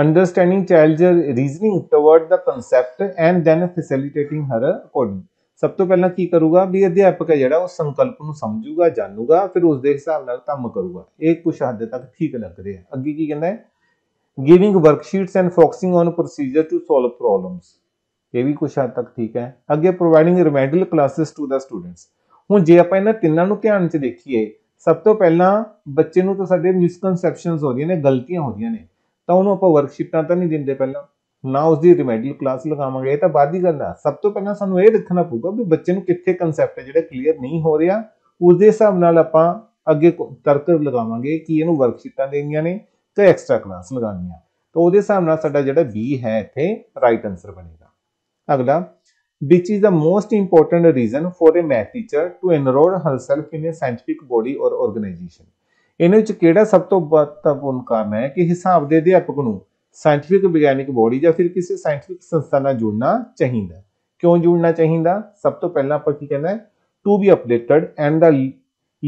[SPEAKER 1] understanding child's reasoning toward the concept and then facilitating her according ਸਭ ਤੋਂ ਪਹਿਲਾਂ ਕੀ ਕਰੂਗਾ ਵੀ ਅਧਿਆਪਕ ਹੈ ਜਿਹੜਾ ਉਹ ਸੰਕਲਪ ਨੂੰ ਸਮਝੂਗਾ ਜਾਣੂਗਾ ਫਿਰ ਉਸ ਦੇ ਹਿਸਾਬ ਨਾਲ ਕੰਮ ਕਰੂਗਾ ਇਹ ਕੁਝ ਹੱਦ ਤੱਕ ਠੀਕ ਲੱਗ ਰਿਹਾ ਅੱਗੇ ਕੀ ਕਹਿੰਦਾ ਹੈ giving worksheets and focusing on procedure to solve problems ਇਹ ਵੀ ਕੁਛ ਹੱਦ ਤੱਕ ਠੀਕ ਹੈ ਅੱਗੇ providing reminder classes to the students ਹੁਣ ਜੇ ਆਪਾਂ ਇਹਨਾਂ ਤਿੰਨਾਂ ਨੂੰ ਧਿਆਨ 'ਚ ਦੇਖੀਏ ਸਭ ਤੋਂ ਪਹਿਲਾਂ ਬੱਚੇ ਨੂੰ ਤਾਂ ਸਾਡੇ ਮਿਸਕਨਸੈਪਸ਼ਨਸ ਹੋ ਰਹੀਆਂ ਨੇ ਗਲਤੀਆਂ ਹੋ ਰਹੀਆਂ ਨੇ ਤਾਂ ਉਹਨੂੰ ਆਪਾਂ ਵਰਕਸ਼ੀਟਾਂ ਤਾਂ ਨਹੀਂ ਦਿੰਦੇ ਪਹਿਲਾਂ ਨਾ ਉਸ ਦੀ ਰਿਮੈਡੀਅਲ ਕਲਾਸ ਲਗਾਵਾਂਗੇ ਇਹ ਤਾਂ ਬਾਅਦ ਦੀ ਗੱਲ ਆ ਸਭ ਤੋਂ ਪਹਿਲਾਂ ਸਾਨੂੰ ਇਹ ਦੇਖਣਾ ਪਊਗਾ ਵੀ ਬੱਚੇ ਨੂੰ ਕਿੱਥੇ ਕਨਸੈਪਟ ਹੈ ਜਿਹੜਾ ਕਲੀਅਰ ਨਹੀਂ ਹੋ ਰਿਹਾ ਉਸ ਦੇ ਹਿਸਾਬ ਨਾਲ ਆਪਾਂ ਅੱਗੇ ਤਰਕ ਲਗਾਵਾਂਗੇ ਕਿ ਇਹਨੂੰ ਵਰਕਸ਼ੀਟਾਂ ਦੇਣੀਆਂ ਨੇ ਤੇ ਐਕਸਟਰਾ ਕਲਾਸ ਲਗਾਉਣੀ ਆ ਤਾਂ ਉਹਦੇ ਹਿਸਾਬ ਨਾਲ ਸਾਡਾ ਜਿਹੜਾ B ਹੈ ਇੱਥੇ ਰਾਈਟ ਆਨਸਰ ਬਣੇਗਾ ਅਗਲਾ which is the most important reason for a math teacher to enroll herself in a scientific body or organization ਇਹਨਾਂ ਵਿੱਚ ਕਿਹੜਾ ਸਭ ਤੋਂ ਮਹੱਤਵਪੂਰਨ ਕਾਰਨ ਹੈ ਕਿ ਹਿਸਾਬ ਦੇ ਅਧਿਆਪਕ ਨੂੰ ਸਾਇੰਟਿਫਿਕ ਵਿਗਿਆਨਿਕ ਬੋਡੀ ਜਾਂ ਫਿਰ ਕਿਸੇ ਸਾਇੰਟਿਫਿਕ ਸੰਸਥਾ ਨਾਲ ਜੁੜਨਾ ਚਾਹੀਦਾ ਕਿਉਂ ਜੁੜਨਾ ਚਾਹੀਦਾ ਸਭ ਤੋਂ ਪਹਿਲਾਂ ਆਪਾਂ ਕੀ ਕਹਿੰਦਾ to be updated and the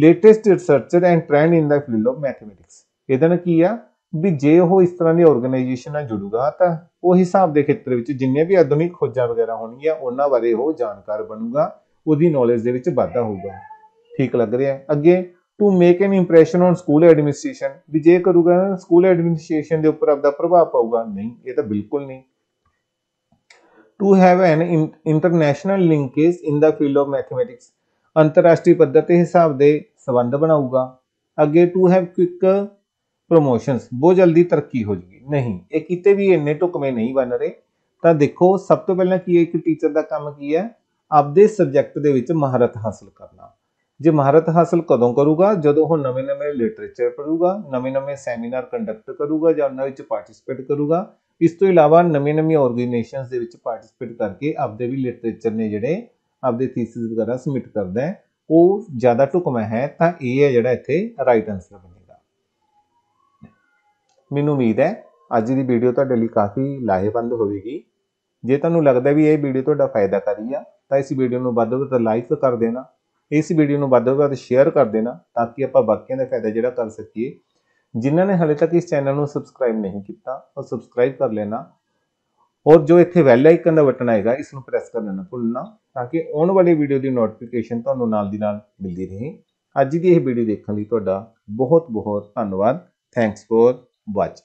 [SPEAKER 1] latest researcher and trend in the field of mathematics ਇਹਦਾ ਨਾ ਕੀ ਆ ਵੀ ਜੇ ਉਹ ਇਸ ਤਰ੍ਹਾਂ ਦੀ ਆਰਗੇਨਾਈਜੇਸ਼ਨ ਨਾਲ ਜੁੜੂਗਾ ਤਾਂ ਉਹ ਹਿਸਾਬ ਦੇ ਖੇਤਰ ਵਿੱਚ ਜਿੰਨੇ ਵੀ ਆਧੁਨਿਕ ਖੋਜਾਂ ਵਗੈਰਾ ਹੋਣਗੀਆਂ ਉਹਨਾਂ ਬਾਰੇ ਉਹ ਜਾਣਕਾਰ ਬਣੂਗਾ ਉਹਦੀ ਨੌਲੇਜ ਦੇ ਵਿੱਚ ਵਾਧਾ ਹੋਊਗਾ ਠੀਕ ਲੱਗ ਰਿਹਾ ਅੱਗੇ to make an impression on school administration ਵੀ ਜੇ ਕਰੂਗਾ ਸਕੂਲ ਐਡਮਿਨਿਸਟ੍ਰੇਸ਼ਨ ਦੇ ਉੱਪਰ ਆਪਦਾ ਪ੍ਰਭਾਵ ਪਾਊਗਾ ਨਹੀਂ ਇਹ ਤਾਂ ਬਿਲਕੁਲ ਨਹੀਂ to have an international linkage in the field of mathematics ਅੰਤਰਰਾਸ਼ਟਰੀ ਪੱਧਰ ਤੇ ਹਿਸਾਬ ਦੇ ਸਬੰਧ ਬਣਾਊਗਾ ਅੱਗੇ ਟੂ ਹੈਵ ਕੁਇਕ ਪ੍ਰੋਮੋਸ਼ਨਸ ਬਹੁਤ ਜਲਦੀ ਤਰੱਕੀ ਹੋ ਜੂਗੀ ਨਹੀਂ ਇਹ ਕਿਤੇ ਵੀ ਇੰਨੇ ਟੁਕਵੇਂ ਨਹੀਂ ਬਣ ਰਹੇ ਤਾਂ ਦੇਖੋ ਸਭ ਤੋਂ ਪਹਿਲਾਂ ਕੀ ਹੈ ਇੱਕ ਟੀਚਰ ਦਾ ਕੰਮ ਕੀ ਹੈ ਆਪਦੇ ਸਬਜੈਕਟ ਦੇ ਵਿੱਚ ਮਹਾਰਤ ਹਾਸਲ ਕਰਨਾ ਜੇ ਮਹਾਰਤ ਹਾਸਲ ਕਦੋਂ ਕਰੂਗਾ ਜਦੋਂ ਉਹ ਨਵੇਂ-ਨਵੇਂ ਲਿਟਰੇਚਰ ਪੜੂਗਾ ਨਵੇਂ-ਨਵੇਂ ਸੈਮੀਨਾਰ ਕੰਡਕਟ ਕਰੂਗਾ ਜਾਂ ਉਹਨਾਂ ਵਿੱਚ ਪਾਰਟਿਸਿਪੇਟ ਕਰੂਗਾ ਇਸ ਤੋਂ ਇਲਾਵਾ ਨਵੇਂ-ਨਵੇਂ ਆਰਗੇਨਾਈਜੇਸ਼ਨਸ ਦੇ ਵਿੱਚ ਪਾਰਟਿਸਿਪੇਟ ਕਰਕੇ ਆਪਦੇ ਵੀ ਲਿਟਰੇਚਰ ਨੇ ਜਿਹੜੇ ਆਪਦੇ ਥੀਸਿਸ ਵਗੈਰਾ ਸਬਮਿਟ ਕਰਦਾ ਹੈ ਉਹ ਜ਼ਿਆਦਾ ਟੁਕਮਾ ਹੈ ਤਾਂ ਇਹ ਹੈ ਜਿਹੜਾ ਇੱਥੇ ਰਾਈਟ ਆਨਸਰ ਬਣੇ ਮੈਨੂੰ ਉਮੀਦ ਹੈ ਅੱਜ ਦੀ ਵੀਡੀਓ ਤੁਹਾਡੇ ਲਈ ਕਾਫੀ ਲਾਹੇਵੰਦ ਹੋਵੇਗੀ ਜੇ ਤੁਹਾਨੂੰ ਲੱਗਦਾ ਵੀ ਇਹ ਵੀਡੀਓ ਤੁਹਾਡਾ ਫਾਇਦਾ ਕਰੀ ਆ ਤਾਂ ਇਸ ਵੀਡੀਓ ਨੂੰ ਵੱਧ ਤੋਂ ਵੱਧ ਲਾਈਕ ਕਰ ਦੇਣਾ ਇਸ ਵੀਡੀਓ ਨੂੰ ਵੱਧ ਤੋਂ ਵੱਧ ਸ਼ੇਅਰ ਕਰ ਦੇਣਾ ਤਾਂ ਕਿ ਆਪਾਂ ਬਾਕੀਆਂ ਦਾ ਫਾਇਦਾ ਜਿਹੜਾ ਕਰ ਸਕੀਏ ਜਿਨ੍ਹਾਂ ਨੇ ਹਲੇ ਤੱਕ ਇਸ ਚੈਨਲ ਨੂੰ ਸਬਸਕ੍ਰਾਈਬ ਨਹੀਂ ਕੀਤਾ ਉਹ ਸਬਸਕ੍ਰਾਈਬ ਕਰ ਲੈਣਾ ਔਰ ਜੋ ਇੱਥੇ ਵੈਲ ਆਈਕਨ ਦਾ ਬਟਨ ਆਏਗਾ ਇਸ ਨੂੰ ਪ੍ਰੈਸ ਕਰ ਲੈਣਾ ਭੁੱਲਣਾ ਤਾਂ ਕਿ ਆਉਣ ਵਾਲੀ ਵੀਡੀਓ ਦੀ ਨੋਟੀਫਿਕੇਸ਼ਨ ਤੁਹਾਨੂੰ ਨਾਲ ਦੀ ਨਾਲ ਮਿਲਦੀ ਰਹੇ ਅੱਜ ਦੀ ਇਹ ਵੀਡੀਓ ਦੇਖਣ ਲਈ ਤੁਹਾਡਾ ਬਹੁਤ ਬਹੁਤ ਧੰਨਵਾਦ ਥੈਂਕਸ ਫੋਰ But